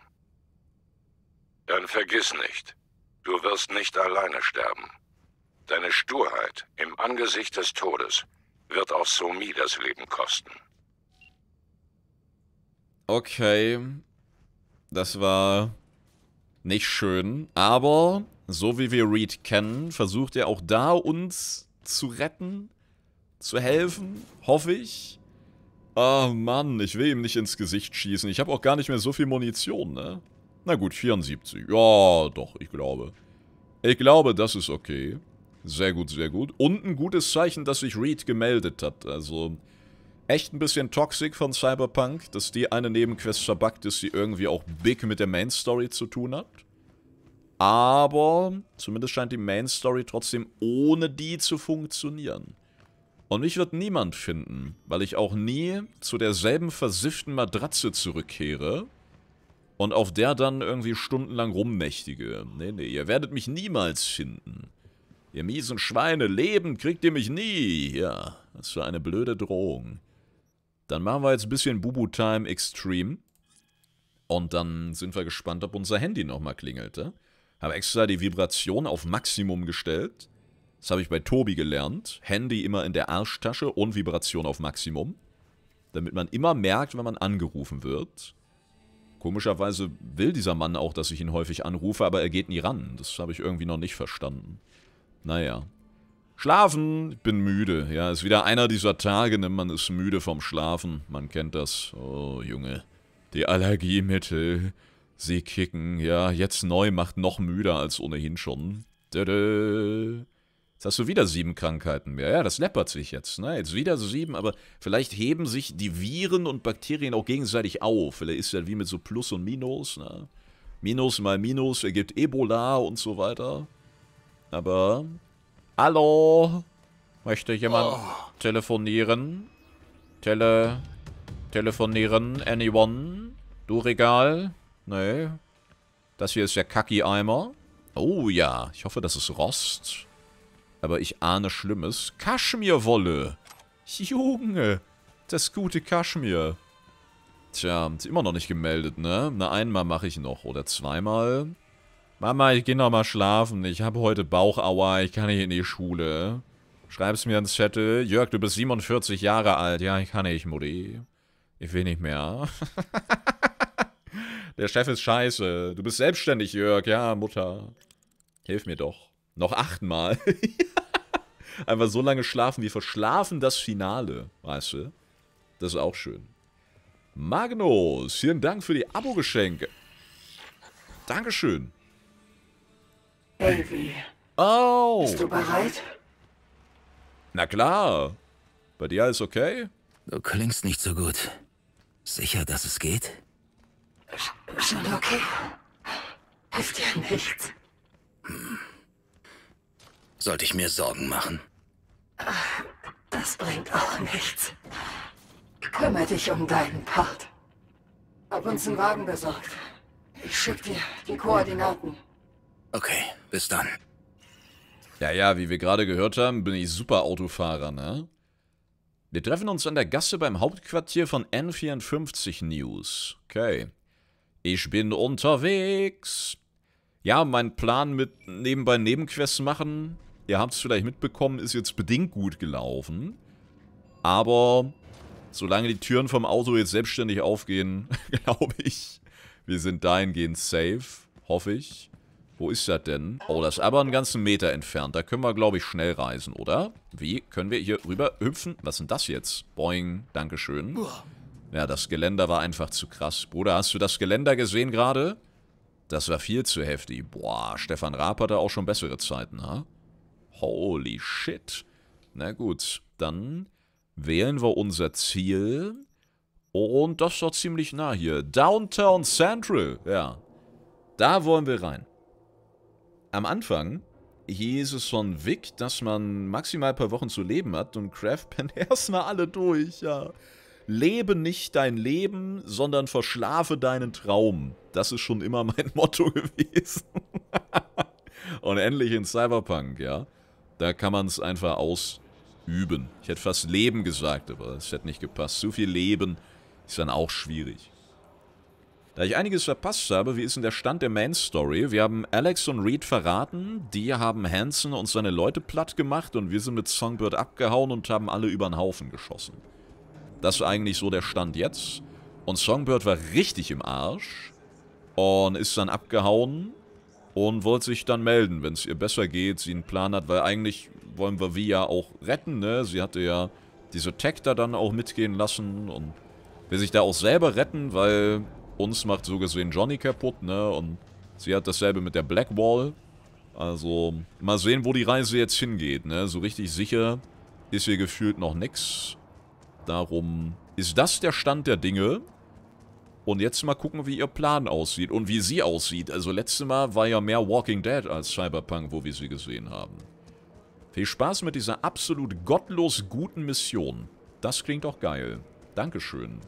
dann vergiss nicht, du wirst nicht alleine sterben. Deine Sturheit im Angesicht des Todes wird auch Somi das Leben kosten. Okay. Das war nicht schön. Aber, so wie wir Reed kennen, versucht er auch da uns zu retten, zu helfen, hoffe ich. oh Mann, ich will ihm nicht ins Gesicht schießen. Ich habe auch gar nicht mehr so viel Munition, ne? Na gut, 74. Ja, doch, ich glaube. Ich glaube, das ist okay. Sehr gut, sehr gut. Und ein gutes Zeichen, dass sich Reed gemeldet hat. Also, echt ein bisschen toxisch von Cyberpunk, dass die eine Nebenquest verbuggt ist, die irgendwie auch big mit der Main-Story zu tun hat. Aber zumindest scheint die Main-Story trotzdem ohne die zu funktionieren. Und mich wird niemand finden, weil ich auch nie zu derselben versifften Matratze zurückkehre und auf der dann irgendwie stundenlang rumnächtige. Nee, nee, ihr werdet mich niemals finden. Ihr miesen Schweine, lebend kriegt ihr mich nie. Ja, das war eine blöde Drohung. Dann machen wir jetzt ein bisschen Bubu Time Extreme. Und dann sind wir gespannt, ob unser Handy nochmal klingelt. Ja? Habe extra die Vibration auf Maximum gestellt. Das habe ich bei Tobi gelernt. Handy immer in der Arschtasche und Vibration auf Maximum. Damit man immer merkt, wenn man angerufen wird. Komischerweise will dieser Mann auch, dass ich ihn häufig anrufe, aber er geht nie ran. Das habe ich irgendwie noch nicht verstanden. Naja, Schlafen, ich bin müde. Ja, ist wieder einer dieser Tage, ne? man ist müde vom Schlafen. Man kennt das. Oh, Junge. Die Allergiemittel. Sie kicken. Ja, jetzt neu macht noch müder als ohnehin schon. Tada. Jetzt hast du wieder sieben Krankheiten mehr. Ja, das läppert sich jetzt. Ne? Jetzt wieder sieben, aber vielleicht heben sich die Viren und Bakterien auch gegenseitig auf. Vielleicht ist ja wie mit so Plus und Minus. Ne? Minus mal Minus ergibt Ebola und so weiter. Aber Hallo? Möchte jemand oh. telefonieren? Tele... Telefonieren, anyone? Du Regal? Nee. Das hier ist der kaki eimer Oh ja, ich hoffe, das ist Rost. Aber ich ahne Schlimmes. Kaschmirwolle! Junge! Das gute Kaschmir. Tja, immer noch nicht gemeldet, ne? Na, einmal mache ich noch. Oder zweimal. Mama, ich gehe nochmal schlafen. Ich habe heute Bauchauer. Ich kann nicht in die Schule. Schreib's mir ins Chat. Jörg, du bist 47 Jahre alt. Ja, ich kann nicht, Mutti. Ich will nicht mehr. Der Chef ist scheiße. Du bist selbstständig, Jörg. Ja, Mutter. Hilf mir doch. Noch achtmal. Einfach so lange schlafen. Wir verschlafen das Finale, weißt du? Das ist auch schön. Magnus, vielen Dank für die Abo-Geschenke. Dankeschön. Davy. Oh. Bist du bereit? Na klar. Bei dir alles okay? Du klingst nicht so gut. Sicher, dass es geht? schon okay. Hilft dir nichts. Hm. Sollte ich mir Sorgen machen? das bringt auch nichts. Kümmere dich um deinen Part. Hab uns einen Wagen besorgt. Ich schick dir die Koordinaten. Okay, bis dann. Ja, ja, wie wir gerade gehört haben, bin ich super Autofahrer, ne? Wir treffen uns an der Gasse beim Hauptquartier von N54 News. Okay. Ich bin unterwegs. Ja, mein Plan mit nebenbei Nebenquests machen, ihr habt es vielleicht mitbekommen, ist jetzt bedingt gut gelaufen. Aber solange die Türen vom Auto jetzt selbstständig aufgehen, glaube ich, wir sind dahingehend safe, hoffe ich. Wo ist das denn? Oh, das ist aber einen ganzen Meter entfernt. Da können wir, glaube ich, schnell reisen, oder? Wie? Können wir hier rüber hüpfen? Was sind das jetzt? Boing. Dankeschön. Ja, das Geländer war einfach zu krass. Bruder, hast du das Geländer gesehen gerade? Das war viel zu heftig. Boah, Stefan Raab hatte auch schon bessere Zeiten, ha? Holy shit. Na gut, dann wählen wir unser Ziel. Und das ist doch ziemlich nah hier. Downtown Central. Ja. Da wollen wir rein am Anfang hieß es von Vic, dass man maximal ein paar Wochen zu leben hat und Kraft pennt erstmal alle durch, ja. Lebe nicht dein Leben, sondern verschlafe deinen Traum. Das ist schon immer mein Motto gewesen. und endlich in Cyberpunk, ja. Da kann man es einfach ausüben. Ich hätte fast Leben gesagt, aber es hätte nicht gepasst. Zu viel Leben ist dann auch schwierig. Da ich einiges verpasst habe, wie ist denn der Stand der Main Story? Wir haben Alex und Reed verraten, die haben Hanson und seine Leute platt gemacht und wir sind mit Songbird abgehauen und haben alle über den Haufen geschossen. Das ist eigentlich so der Stand jetzt. Und Songbird war richtig im Arsch und ist dann abgehauen und wollte sich dann melden, wenn es ihr besser geht, sie einen Plan hat, weil eigentlich wollen wir Via auch retten, ne? Sie hatte ja diese Tech da dann auch mitgehen lassen und will sich da auch selber retten, weil uns macht so gesehen Johnny kaputt, ne? Und sie hat dasselbe mit der Black Wall. Also, mal sehen, wo die Reise jetzt hingeht, ne? So richtig sicher ist hier gefühlt noch nichts. Darum ist das der Stand der Dinge. Und jetzt mal gucken, wie ihr Plan aussieht und wie sie aussieht. Also, letztes Mal war ja mehr Walking Dead als Cyberpunk, wo wir sie gesehen haben. Viel Spaß mit dieser absolut gottlos guten Mission. Das klingt doch geil. Dankeschön.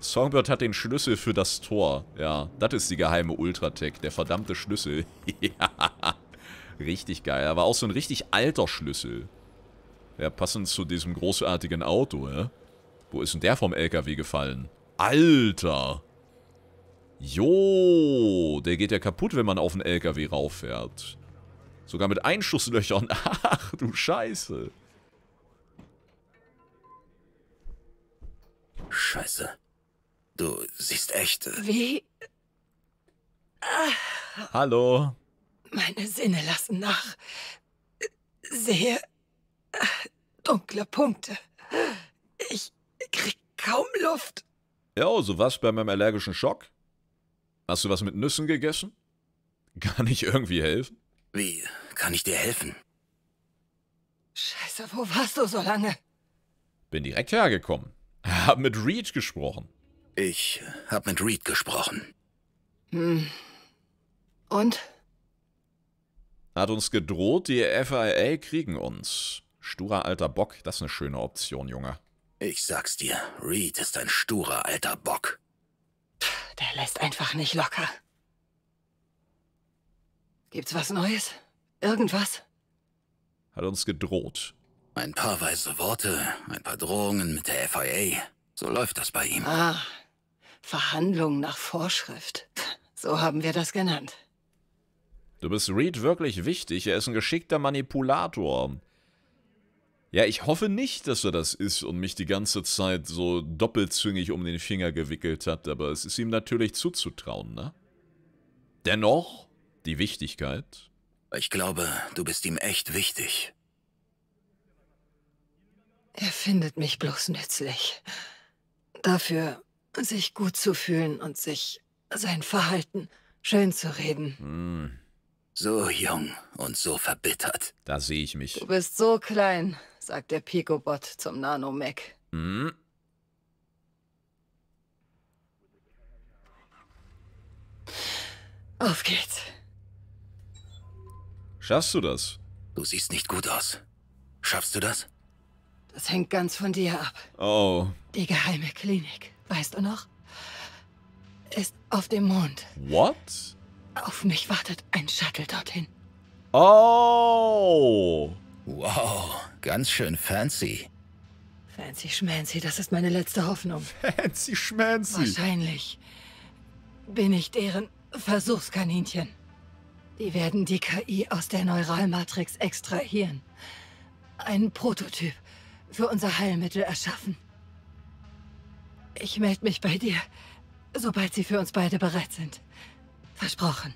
Songbird hat den Schlüssel für das Tor. Ja, das ist die geheime Ultratech. Der verdammte Schlüssel. ja. Richtig geil. Aber auch so ein richtig alter Schlüssel. Ja, passend zu diesem großartigen Auto, hä? Wo ist denn der vom LKW gefallen? Alter! Jo, der geht ja kaputt, wenn man auf den LKW rauffährt. Sogar mit Einschusslöchern. Ach, du Scheiße. Scheiße. Du siehst echt. Äh, Wie? Ah. Hallo. Meine Sinne lassen nach. Sehe äh, dunkle Punkte. Ich krieg kaum Luft. Ja, so was bei meinem allergischen Schock? Hast du was mit Nüssen gegessen? Kann ich irgendwie helfen? Wie kann ich dir helfen? Scheiße, wo warst du so lange? Bin direkt hergekommen. Hab mit Reed gesprochen. Ich habe mit Reed gesprochen. Hm. Und? Hat uns gedroht, die FIA kriegen uns. Sturer alter Bock, das ist eine schöne Option, Junge. Ich sag's dir, Reed ist ein sturer alter Bock. Der lässt einfach nicht locker. Gibt's was Neues? Irgendwas? Hat uns gedroht. Ein paar weise Worte, ein paar Drohungen mit der FIA. So läuft das bei ihm. Ah, Verhandlungen nach Vorschrift. So haben wir das genannt. Du bist Reed wirklich wichtig. Er ist ein geschickter Manipulator. Ja, ich hoffe nicht, dass er das ist und mich die ganze Zeit so doppelzüngig um den Finger gewickelt hat, aber es ist ihm natürlich zuzutrauen, ne? Dennoch, die Wichtigkeit. Ich glaube, du bist ihm echt wichtig. Er findet mich bloß nützlich. Dafür sich gut zu fühlen und sich sein Verhalten schön zu reden. Hm. So jung und so verbittert. Da sehe ich mich. Du bist so klein, sagt der Picobot zum Nanomec. Hm. Auf geht's. Schaffst du das? Du siehst nicht gut aus. Schaffst du das? Das hängt ganz von dir ab. Oh. Die geheime Klinik weißt du noch? Ist auf dem Mond. What? Auf mich wartet ein Shuttle dorthin. Oh! Wow, ganz schön fancy. Fancy Schmancy, das ist meine letzte Hoffnung. Fancy Schmancy. Wahrscheinlich bin ich deren Versuchskaninchen. Die werden die KI aus der Neuralmatrix extrahieren. Einen Prototyp für unser Heilmittel erschaffen. Ich melde mich bei dir, sobald sie für uns beide bereit sind. Versprochen.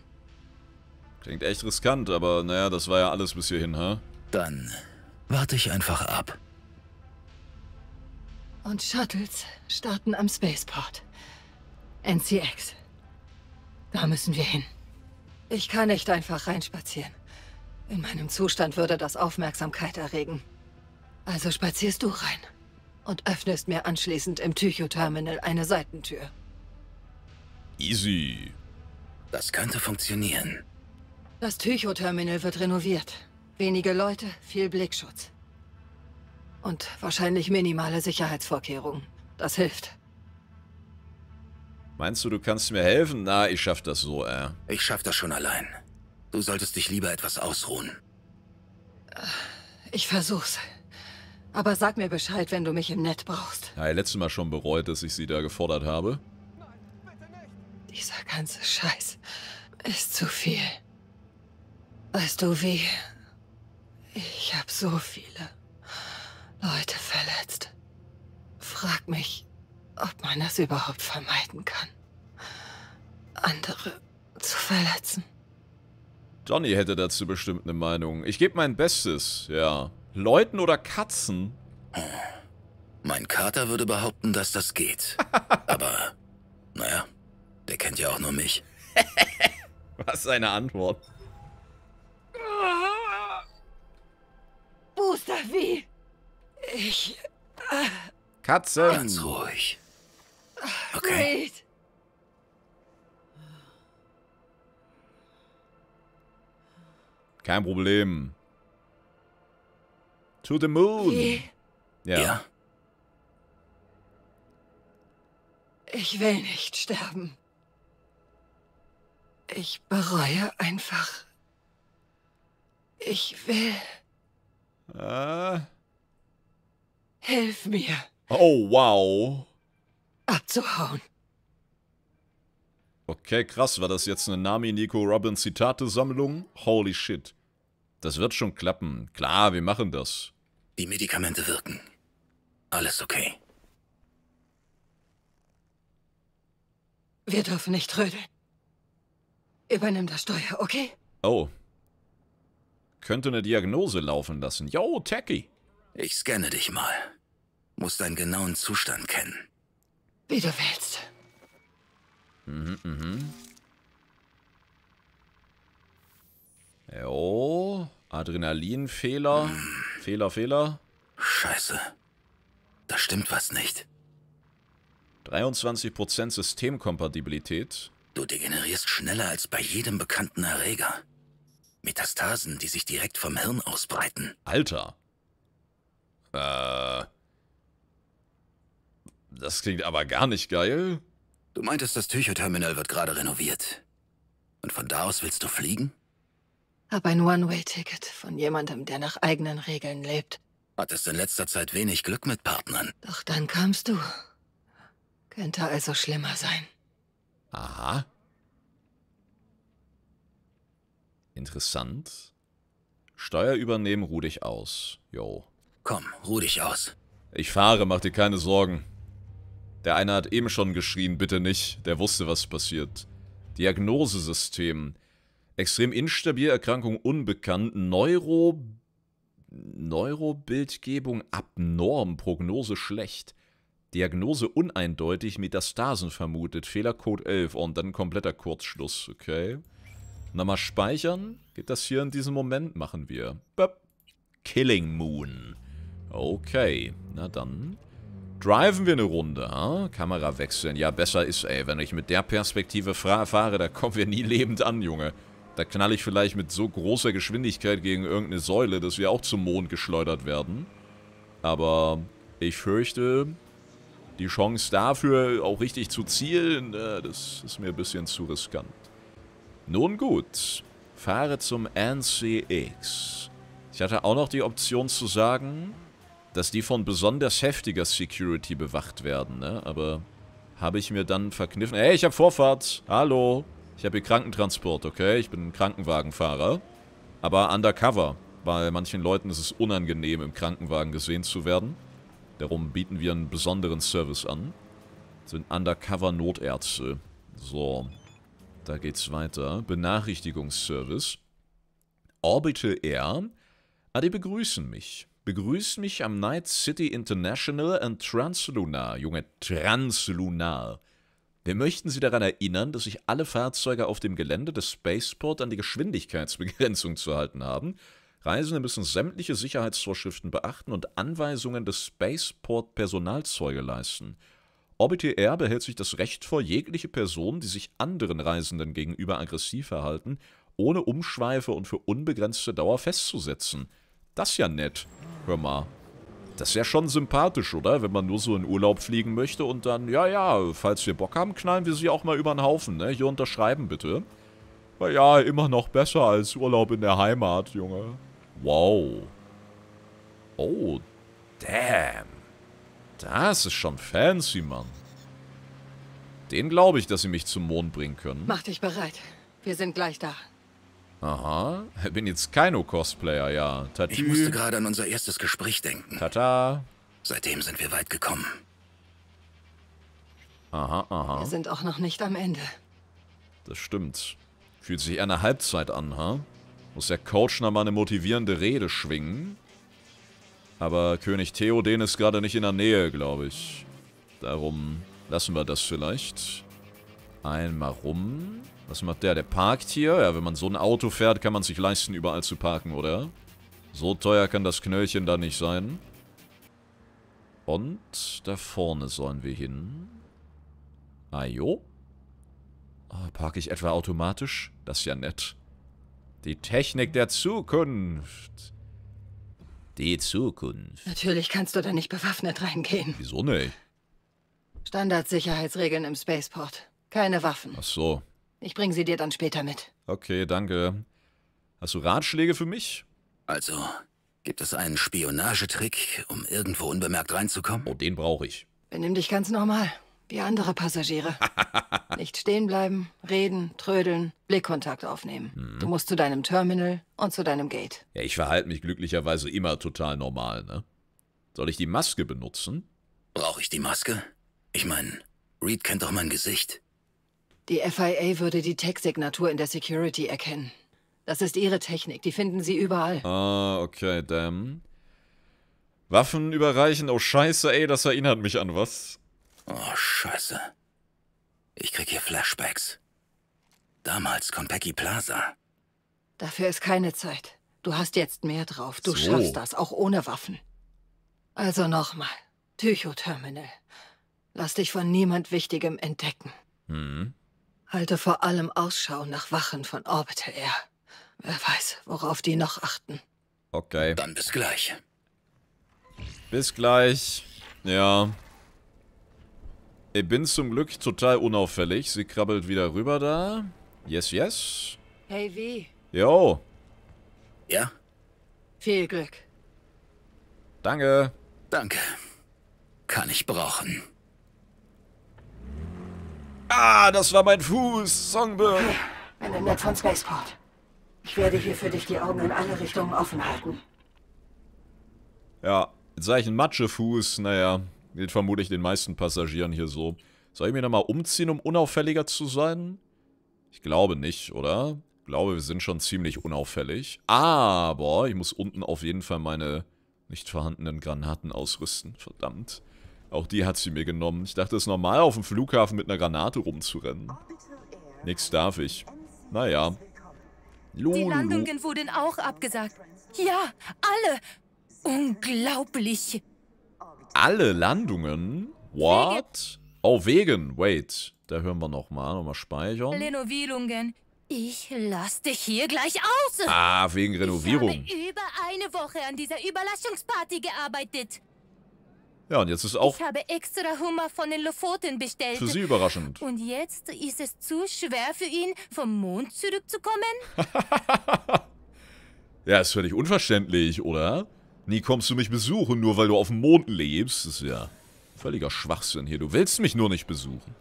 Klingt echt riskant, aber naja, das war ja alles bis hierhin, ha? Dann warte ich einfach ab. Und Shuttles starten am Spaceport. NCX. Da müssen wir hin. Ich kann nicht einfach reinspazieren. In meinem Zustand würde das Aufmerksamkeit erregen. Also spazierst du rein und öffnest mir anschließend im Tycho-Terminal eine Seitentür. Easy. Das könnte funktionieren. Das Tycho-Terminal wird renoviert. Wenige Leute, viel Blickschutz. Und wahrscheinlich minimale Sicherheitsvorkehrungen. Das hilft. Meinst du, du kannst mir helfen? Na, ich schaff das so, äh. Ich schaff das schon allein. Du solltest dich lieber etwas ausruhen. Ich versuch's. Aber sag mir Bescheid, wenn du mich im Netz brauchst. Ja, letztes Mal schon bereut, dass ich sie da gefordert habe. Dieser ganze Scheiß ist zu viel. Weißt du wie? Ich habe so viele Leute verletzt. Frag mich, ob man das überhaupt vermeiden kann. Andere zu verletzen. Johnny hätte dazu bestimmt eine Meinung. Ich gebe mein Bestes, ja. Leuten oder Katzen? Mein Kater würde behaupten, dass das geht. Aber, naja, der kennt ja auch nur mich. Was eine Antwort. Booster, wie? Ich... Äh, Katze! Ganz ruhig. Okay. Wait. Kein Problem. To the moon. Ja. ja. Ich will nicht sterben. Ich bereue einfach. Ich will. Äh. Hilf mir. Oh, wow. Abzuhauen. Okay, krass. War das jetzt eine Nami Nico Robbins Zitate-Sammlung? Holy shit. Das wird schon klappen. Klar, wir machen das. Die Medikamente wirken. Alles okay. Wir dürfen nicht trödeln. Übernimm das Steuer, okay? Oh. Könnte eine Diagnose laufen lassen. Yo, Tacky. Ich scanne dich mal. Muss deinen genauen Zustand kennen. Wie du willst. Mhm, mhm. Jo. Adrenalinfehler. Hm. Fehler, Fehler. Scheiße. Da stimmt was nicht. 23% Systemkompatibilität. Du degenerierst schneller als bei jedem bekannten Erreger. Metastasen, die sich direkt vom Hirn ausbreiten. Alter. Äh. Das klingt aber gar nicht geil. Du meintest, das Tychoterminal wird gerade renoviert. Und von da aus willst du fliegen? Hab ein One-Way-Ticket von jemandem, der nach eigenen Regeln lebt. Hattest in letzter Zeit wenig Glück mit Partnern. Doch dann kamst du. Könnte also schlimmer sein. Aha. Interessant. Steuer übernehmen, ruh dich aus. Jo. Komm, ruh dich aus. Ich fahre, mach dir keine Sorgen. Der eine hat eben schon geschrien, bitte nicht. Der wusste, was passiert. Diagnosesystem extrem instabil Erkrankung unbekannt, Neuro Neurobildgebung abnorm, Prognose schlecht. Diagnose uneindeutig, Metastasen vermutet, Fehlercode 11 und dann kompletter Kurzschluss, okay. Nochmal speichern, geht das hier in diesem Moment, machen wir. Böp. Killing Moon. Okay, na dann. Driven wir eine Runde, ha? Kamera wechseln. Ja, besser ist, ey, wenn ich mit der Perspektive fahre, da kommen wir nie lebend an, Junge. Da knall ich vielleicht mit so großer Geschwindigkeit gegen irgendeine Säule, dass wir auch zum Mond geschleudert werden. Aber ich fürchte, die Chance dafür, auch richtig zu zielen, äh, das ist mir ein bisschen zu riskant. Nun gut, fahre zum NCX. Ich hatte auch noch die Option zu sagen, dass die von besonders heftiger Security bewacht werden, ne? Aber habe ich mir dann verkniffen. Hey, ich habe Vorfahrt. Hallo. Hallo. Ich habe hier Krankentransport, okay? Ich bin ein Krankenwagenfahrer. Aber undercover. Bei manchen Leuten ist es unangenehm, im Krankenwagen gesehen zu werden. Darum bieten wir einen besonderen Service an. Das sind Undercover-Notärzte. So. Da geht's weiter. Benachrichtigungsservice. Orbital Air. Ah, die begrüßen mich. Begrüßen mich am Night City International and Translunar. Junge, Translunar. Wir möchten Sie daran erinnern, dass sich alle Fahrzeuge auf dem Gelände des Spaceport an die Geschwindigkeitsbegrenzung zu halten haben. Reisende müssen sämtliche Sicherheitsvorschriften beachten und Anweisungen des Spaceport-Personalzeuge leisten. Orbit Air e behält sich das Recht vor, jegliche Person, die sich anderen Reisenden gegenüber aggressiv verhalten, ohne Umschweife und für unbegrenzte Dauer festzusetzen. Das ist ja nett. Hör mal, das wäre schon sympathisch, oder? Wenn man nur so in Urlaub fliegen möchte und dann, ja, ja, falls wir Bock haben, knallen wir sie auch mal über den Haufen, ne? Hier unterschreiben bitte. Na ja, immer noch besser als Urlaub in der Heimat, Junge. Wow. Oh, damn. Das ist schon fancy, Mann. Den glaube ich, dass sie mich zum Mond bringen können. Mach dich bereit. Wir sind gleich da. Aha, bin jetzt kaino Cosplayer, ja. Tatü. Ich musste gerade an unser erstes Gespräch denken. Tata. Seitdem sind wir weit gekommen. Aha, aha. Wir sind auch noch nicht am Ende. Das stimmt. Fühlt sich eher eine Halbzeit an, ha? Muss der Coach nochmal eine motivierende Rede schwingen. Aber König Theoden ist gerade nicht in der Nähe, glaube ich. Darum lassen wir das vielleicht. Einmal rum. Was macht der? Der parkt hier. Ja, wenn man so ein Auto fährt, kann man sich leisten, überall zu parken, oder? So teuer kann das Knöllchen da nicht sein. Und da vorne sollen wir hin. Ah, jo. Oh, parke ich etwa automatisch? Das ist ja nett. Die Technik der Zukunft. Die Zukunft. Natürlich kannst du da nicht bewaffnet reingehen. Wieso nicht? Standardsicherheitsregeln im Spaceport. Keine Waffen. Ach so. Ich bringe sie dir dann später mit. Okay, danke. Hast du Ratschläge für mich? Also, gibt es einen Spionagetrick, um irgendwo unbemerkt reinzukommen? Oh, den brauche ich. Benimm dich ganz normal, wie andere Passagiere. Nicht stehen bleiben, reden, trödeln, Blickkontakt aufnehmen. Hm. Du musst zu deinem Terminal und zu deinem Gate. Ja, ich verhalte mich glücklicherweise immer total normal, ne? Soll ich die Maske benutzen? Brauche ich die Maske? Ich meine, Reed kennt doch mein Gesicht. Die FIA würde die Tech-Signatur in der Security erkennen. Das ist ihre Technik, die finden sie überall. Ah, okay, damn. Waffen überreichen, oh scheiße, ey, das erinnert mich an was. Oh, scheiße. Ich krieg hier Flashbacks. Damals von Becky Plaza. Dafür ist keine Zeit. Du hast jetzt mehr drauf. Du so. schaffst das, auch ohne Waffen. Also nochmal. Tycho-Terminal. Lass dich von niemand Wichtigem entdecken. Mhm. Halte vor allem Ausschau nach Wachen von Orbital Air. Wer weiß, worauf die noch achten. Okay. Dann bis gleich. Bis gleich. Ja. Ich bin zum Glück total unauffällig. Sie krabbelt wieder rüber da. Yes, yes. Hey, wie? Jo. Ja? Viel Glück. Danke. Danke. Kann ich brauchen. Ah, das war mein Fuß, Songbird. Okay, ein Alert von Spaceport. Ich werde hier für dich die Augen in alle Richtungen offen halten. Ja, jetzt sage ich einen Matschefuß, naja, geht vermutlich den meisten Passagieren hier so. Soll ich mir nochmal umziehen, um unauffälliger zu sein? Ich glaube nicht, oder? Ich glaube, wir sind schon ziemlich unauffällig. Aber ich muss unten auf jeden Fall meine nicht vorhandenen Granaten ausrüsten. Verdammt. Auch die hat sie mir genommen. Ich dachte, es ist normal, auf dem Flughafen mit einer Granate rumzurennen. Nix darf ich. Naja. Lulu. Die Landungen wurden auch abgesagt. Ja, alle. Unglaublich. Alle Landungen? What? Oh, wegen. Wait. Da hören wir nochmal. Nochmal speichern. Renovierungen. Ich lass dich hier gleich aus. Ah, wegen Renovierung. Ich habe über eine Woche an dieser Überlassungsparty gearbeitet. Ja, und jetzt ist auch... Ich habe extra Hummer von den Lofoten bestellt. Für sie überraschend. Und jetzt ist es zu schwer für ihn, vom Mond zurückzukommen? ja, ist völlig unverständlich, oder? Nie kommst du mich besuchen, nur weil du auf dem Mond lebst. Das ist ja völliger Schwachsinn hier. Du willst mich nur nicht besuchen.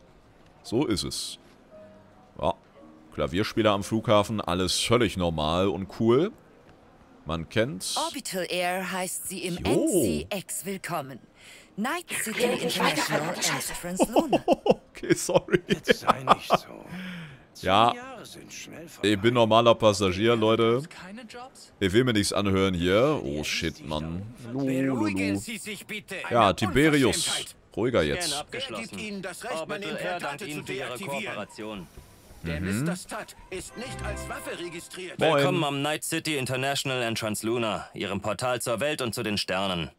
So ist es. Ja, Klavierspieler am Flughafen, alles völlig normal und cool. Man kennt's. Orbital Air heißt sie im NCX willkommen. Night City International and Prince Luna. Okay, sorry. Jetzt sei nicht so. Ja, ich bin normaler Passagier, Leute. Ich will mir nichts anhören hier. Oh shit, Mann. Lululu. Ja, Tiberius. Ruhiger jetzt. Der mhm. Mr. Stud ist nicht als Waffe registriert. Willkommen am Night City International and Transluna, Ihrem Portal zur Welt und zu den Sternen.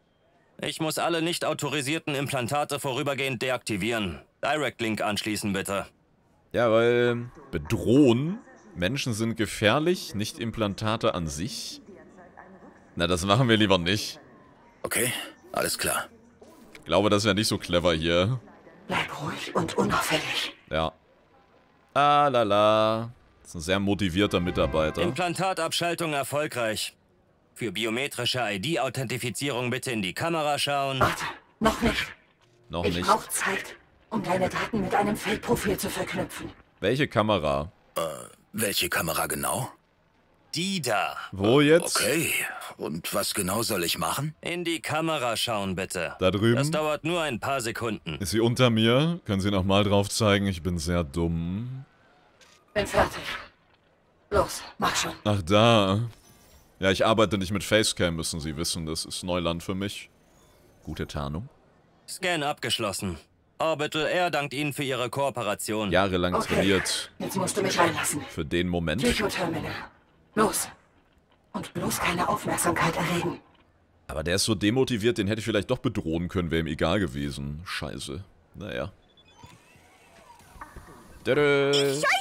Ich muss alle nicht autorisierten Implantate vorübergehend deaktivieren. Direct Link anschließen, bitte. Ja, weil bedrohen. Menschen sind gefährlich, nicht Implantate an sich. Na, das machen wir lieber nicht. Okay, alles klar. Ich glaube, das wäre nicht so clever hier. Bleib ruhig und unauffällig. Ja. Ah, la la. Das ist ein sehr motivierter Mitarbeiter. Implantatabschaltung erfolgreich. Für biometrische ID-Authentifizierung bitte in die Kamera schauen. Warte, noch nicht. Noch ich nicht. Ich Zeit, um deine Daten mit einem Fake-Profil zu verknüpfen. Welche Kamera? Äh, welche Kamera genau? Die da. Wo äh, jetzt? Okay, und was genau soll ich machen? In die Kamera schauen bitte. Da drüben? Das dauert nur ein paar Sekunden. Ist sie unter mir? Können Sie nochmal drauf zeigen? Ich bin sehr dumm. Bin fertig. Los, mach schon. Ach da. Ja, ich arbeite nicht mit Facecam, müssen Sie wissen. Das ist Neuland für mich. Gute Tarnung. Scan abgeschlossen. Orbital Air dankt Ihnen für Ihre Kooperation. Jahrelang okay. trainiert. Jetzt musst du mich reinlassen. Für den Moment. Psychoterminal. Los. Und bloß keine Aufmerksamkeit erregen. Aber der ist so demotiviert, den hätte ich vielleicht doch bedrohen können, wäre ihm egal gewesen. Scheiße. Naja. Tada. Scheiße!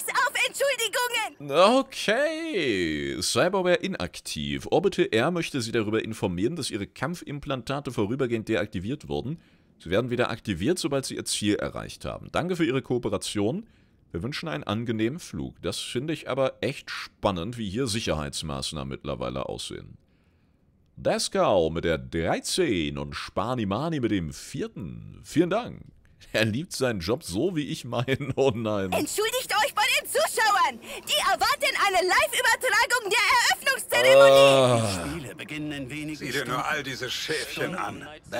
Okay. Cyberware inaktiv. Orbital Air möchte Sie darüber informieren, dass Ihre Kampfimplantate vorübergehend deaktiviert wurden. Sie werden wieder aktiviert, sobald Sie Ihr Ziel erreicht haben. Danke für Ihre Kooperation. Wir wünschen einen angenehmen Flug. Das finde ich aber echt spannend, wie hier Sicherheitsmaßnahmen mittlerweile aussehen. Daskau mit der 13 und Spanimani mit dem 4. Vielen Dank. Er liebt seinen Job so wie ich meinen. Oh nein. Entschuldigt euch bei den Zuschauern. Die erwarten eine Live-Übertragung der Eröffnungszeremonie. Ah. Die Spiele beginnen in wenigen Sieh dir nur all diese Schäfchen an. Bäh.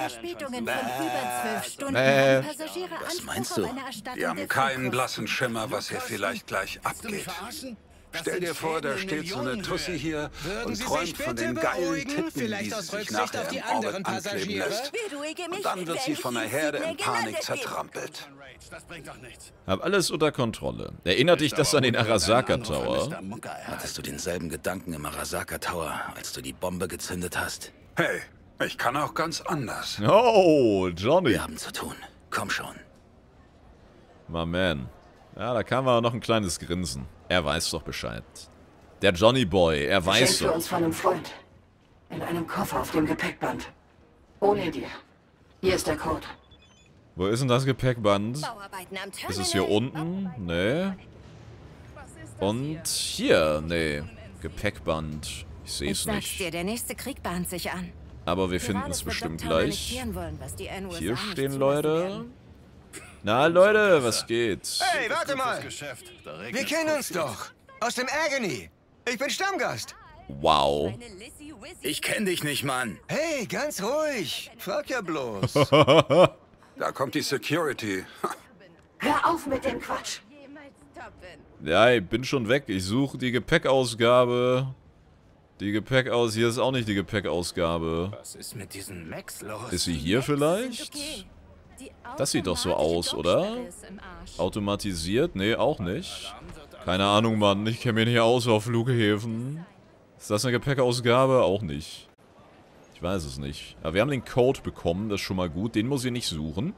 Verspätungen Bäh. von über zwölf Stunden Bäh. Passagiere Was meinst du? Wir haben keinen blassen Schimmer, was hier vielleicht gleich abgeht. Stell dir vor, da steht so eine Tussi hier Würden und träumt von den geilen Titten, Vielleicht die sich nachher im Orbit ankleben lässt. Und dann wird sie von einer Herde in Panik zertrampelt. Hab alles unter Kontrolle. Erinnert dich das an den Arasaka Tower? Hattest du denselben Gedanken im Arasaka Tower, als du die Bombe gezündet hast? Hey, ich kann auch ganz anders. Oh, Johnny. Wir haben zu tun. Komm schon. My man. Ja, da kam aber noch ein kleines Grinsen. Er weiß doch Bescheid. Der Johnny Boy, er weiß doch. uns von einem Freund. In einem Koffer auf dem Gepäckband. Ohne dir. Hier ist der Code. Wo ist denn das Gepäckband? Ist es hier unten? Nee. Und hier, nee. Gepäckband. Ich sehe es nicht. Dir, der nächste Krieg bahnt sich an. Aber wir finden es bestimmt gleich. Wollen, hier stehen Leute. Na Leute, was geht? Hey, warte mal! Wir kennen uns doch! Aus dem Agony! Ich bin Stammgast! Wow. Ich kenne dich nicht, Mann. Hey, ganz ruhig. Frag ja bloß. da kommt die Security. Hör auf mit dem Quatsch. Ja, ich bin schon weg. Ich suche die Gepäckausgabe. Die Gepäckausgabe. Hier ist auch nicht die Gepäckausgabe. Was ist mit diesen Max los? Ist sie hier vielleicht? Das sieht doch so aus, oder? Automatisiert? Nee, auch nicht. Keine Ahnung, Mann. Ich kenne mich nicht aus auf Flughäfen. Ist das eine Gepäckausgabe? Auch nicht. Ich weiß es nicht. Aber wir haben den Code bekommen. Das ist schon mal gut. Den muss ich nicht suchen.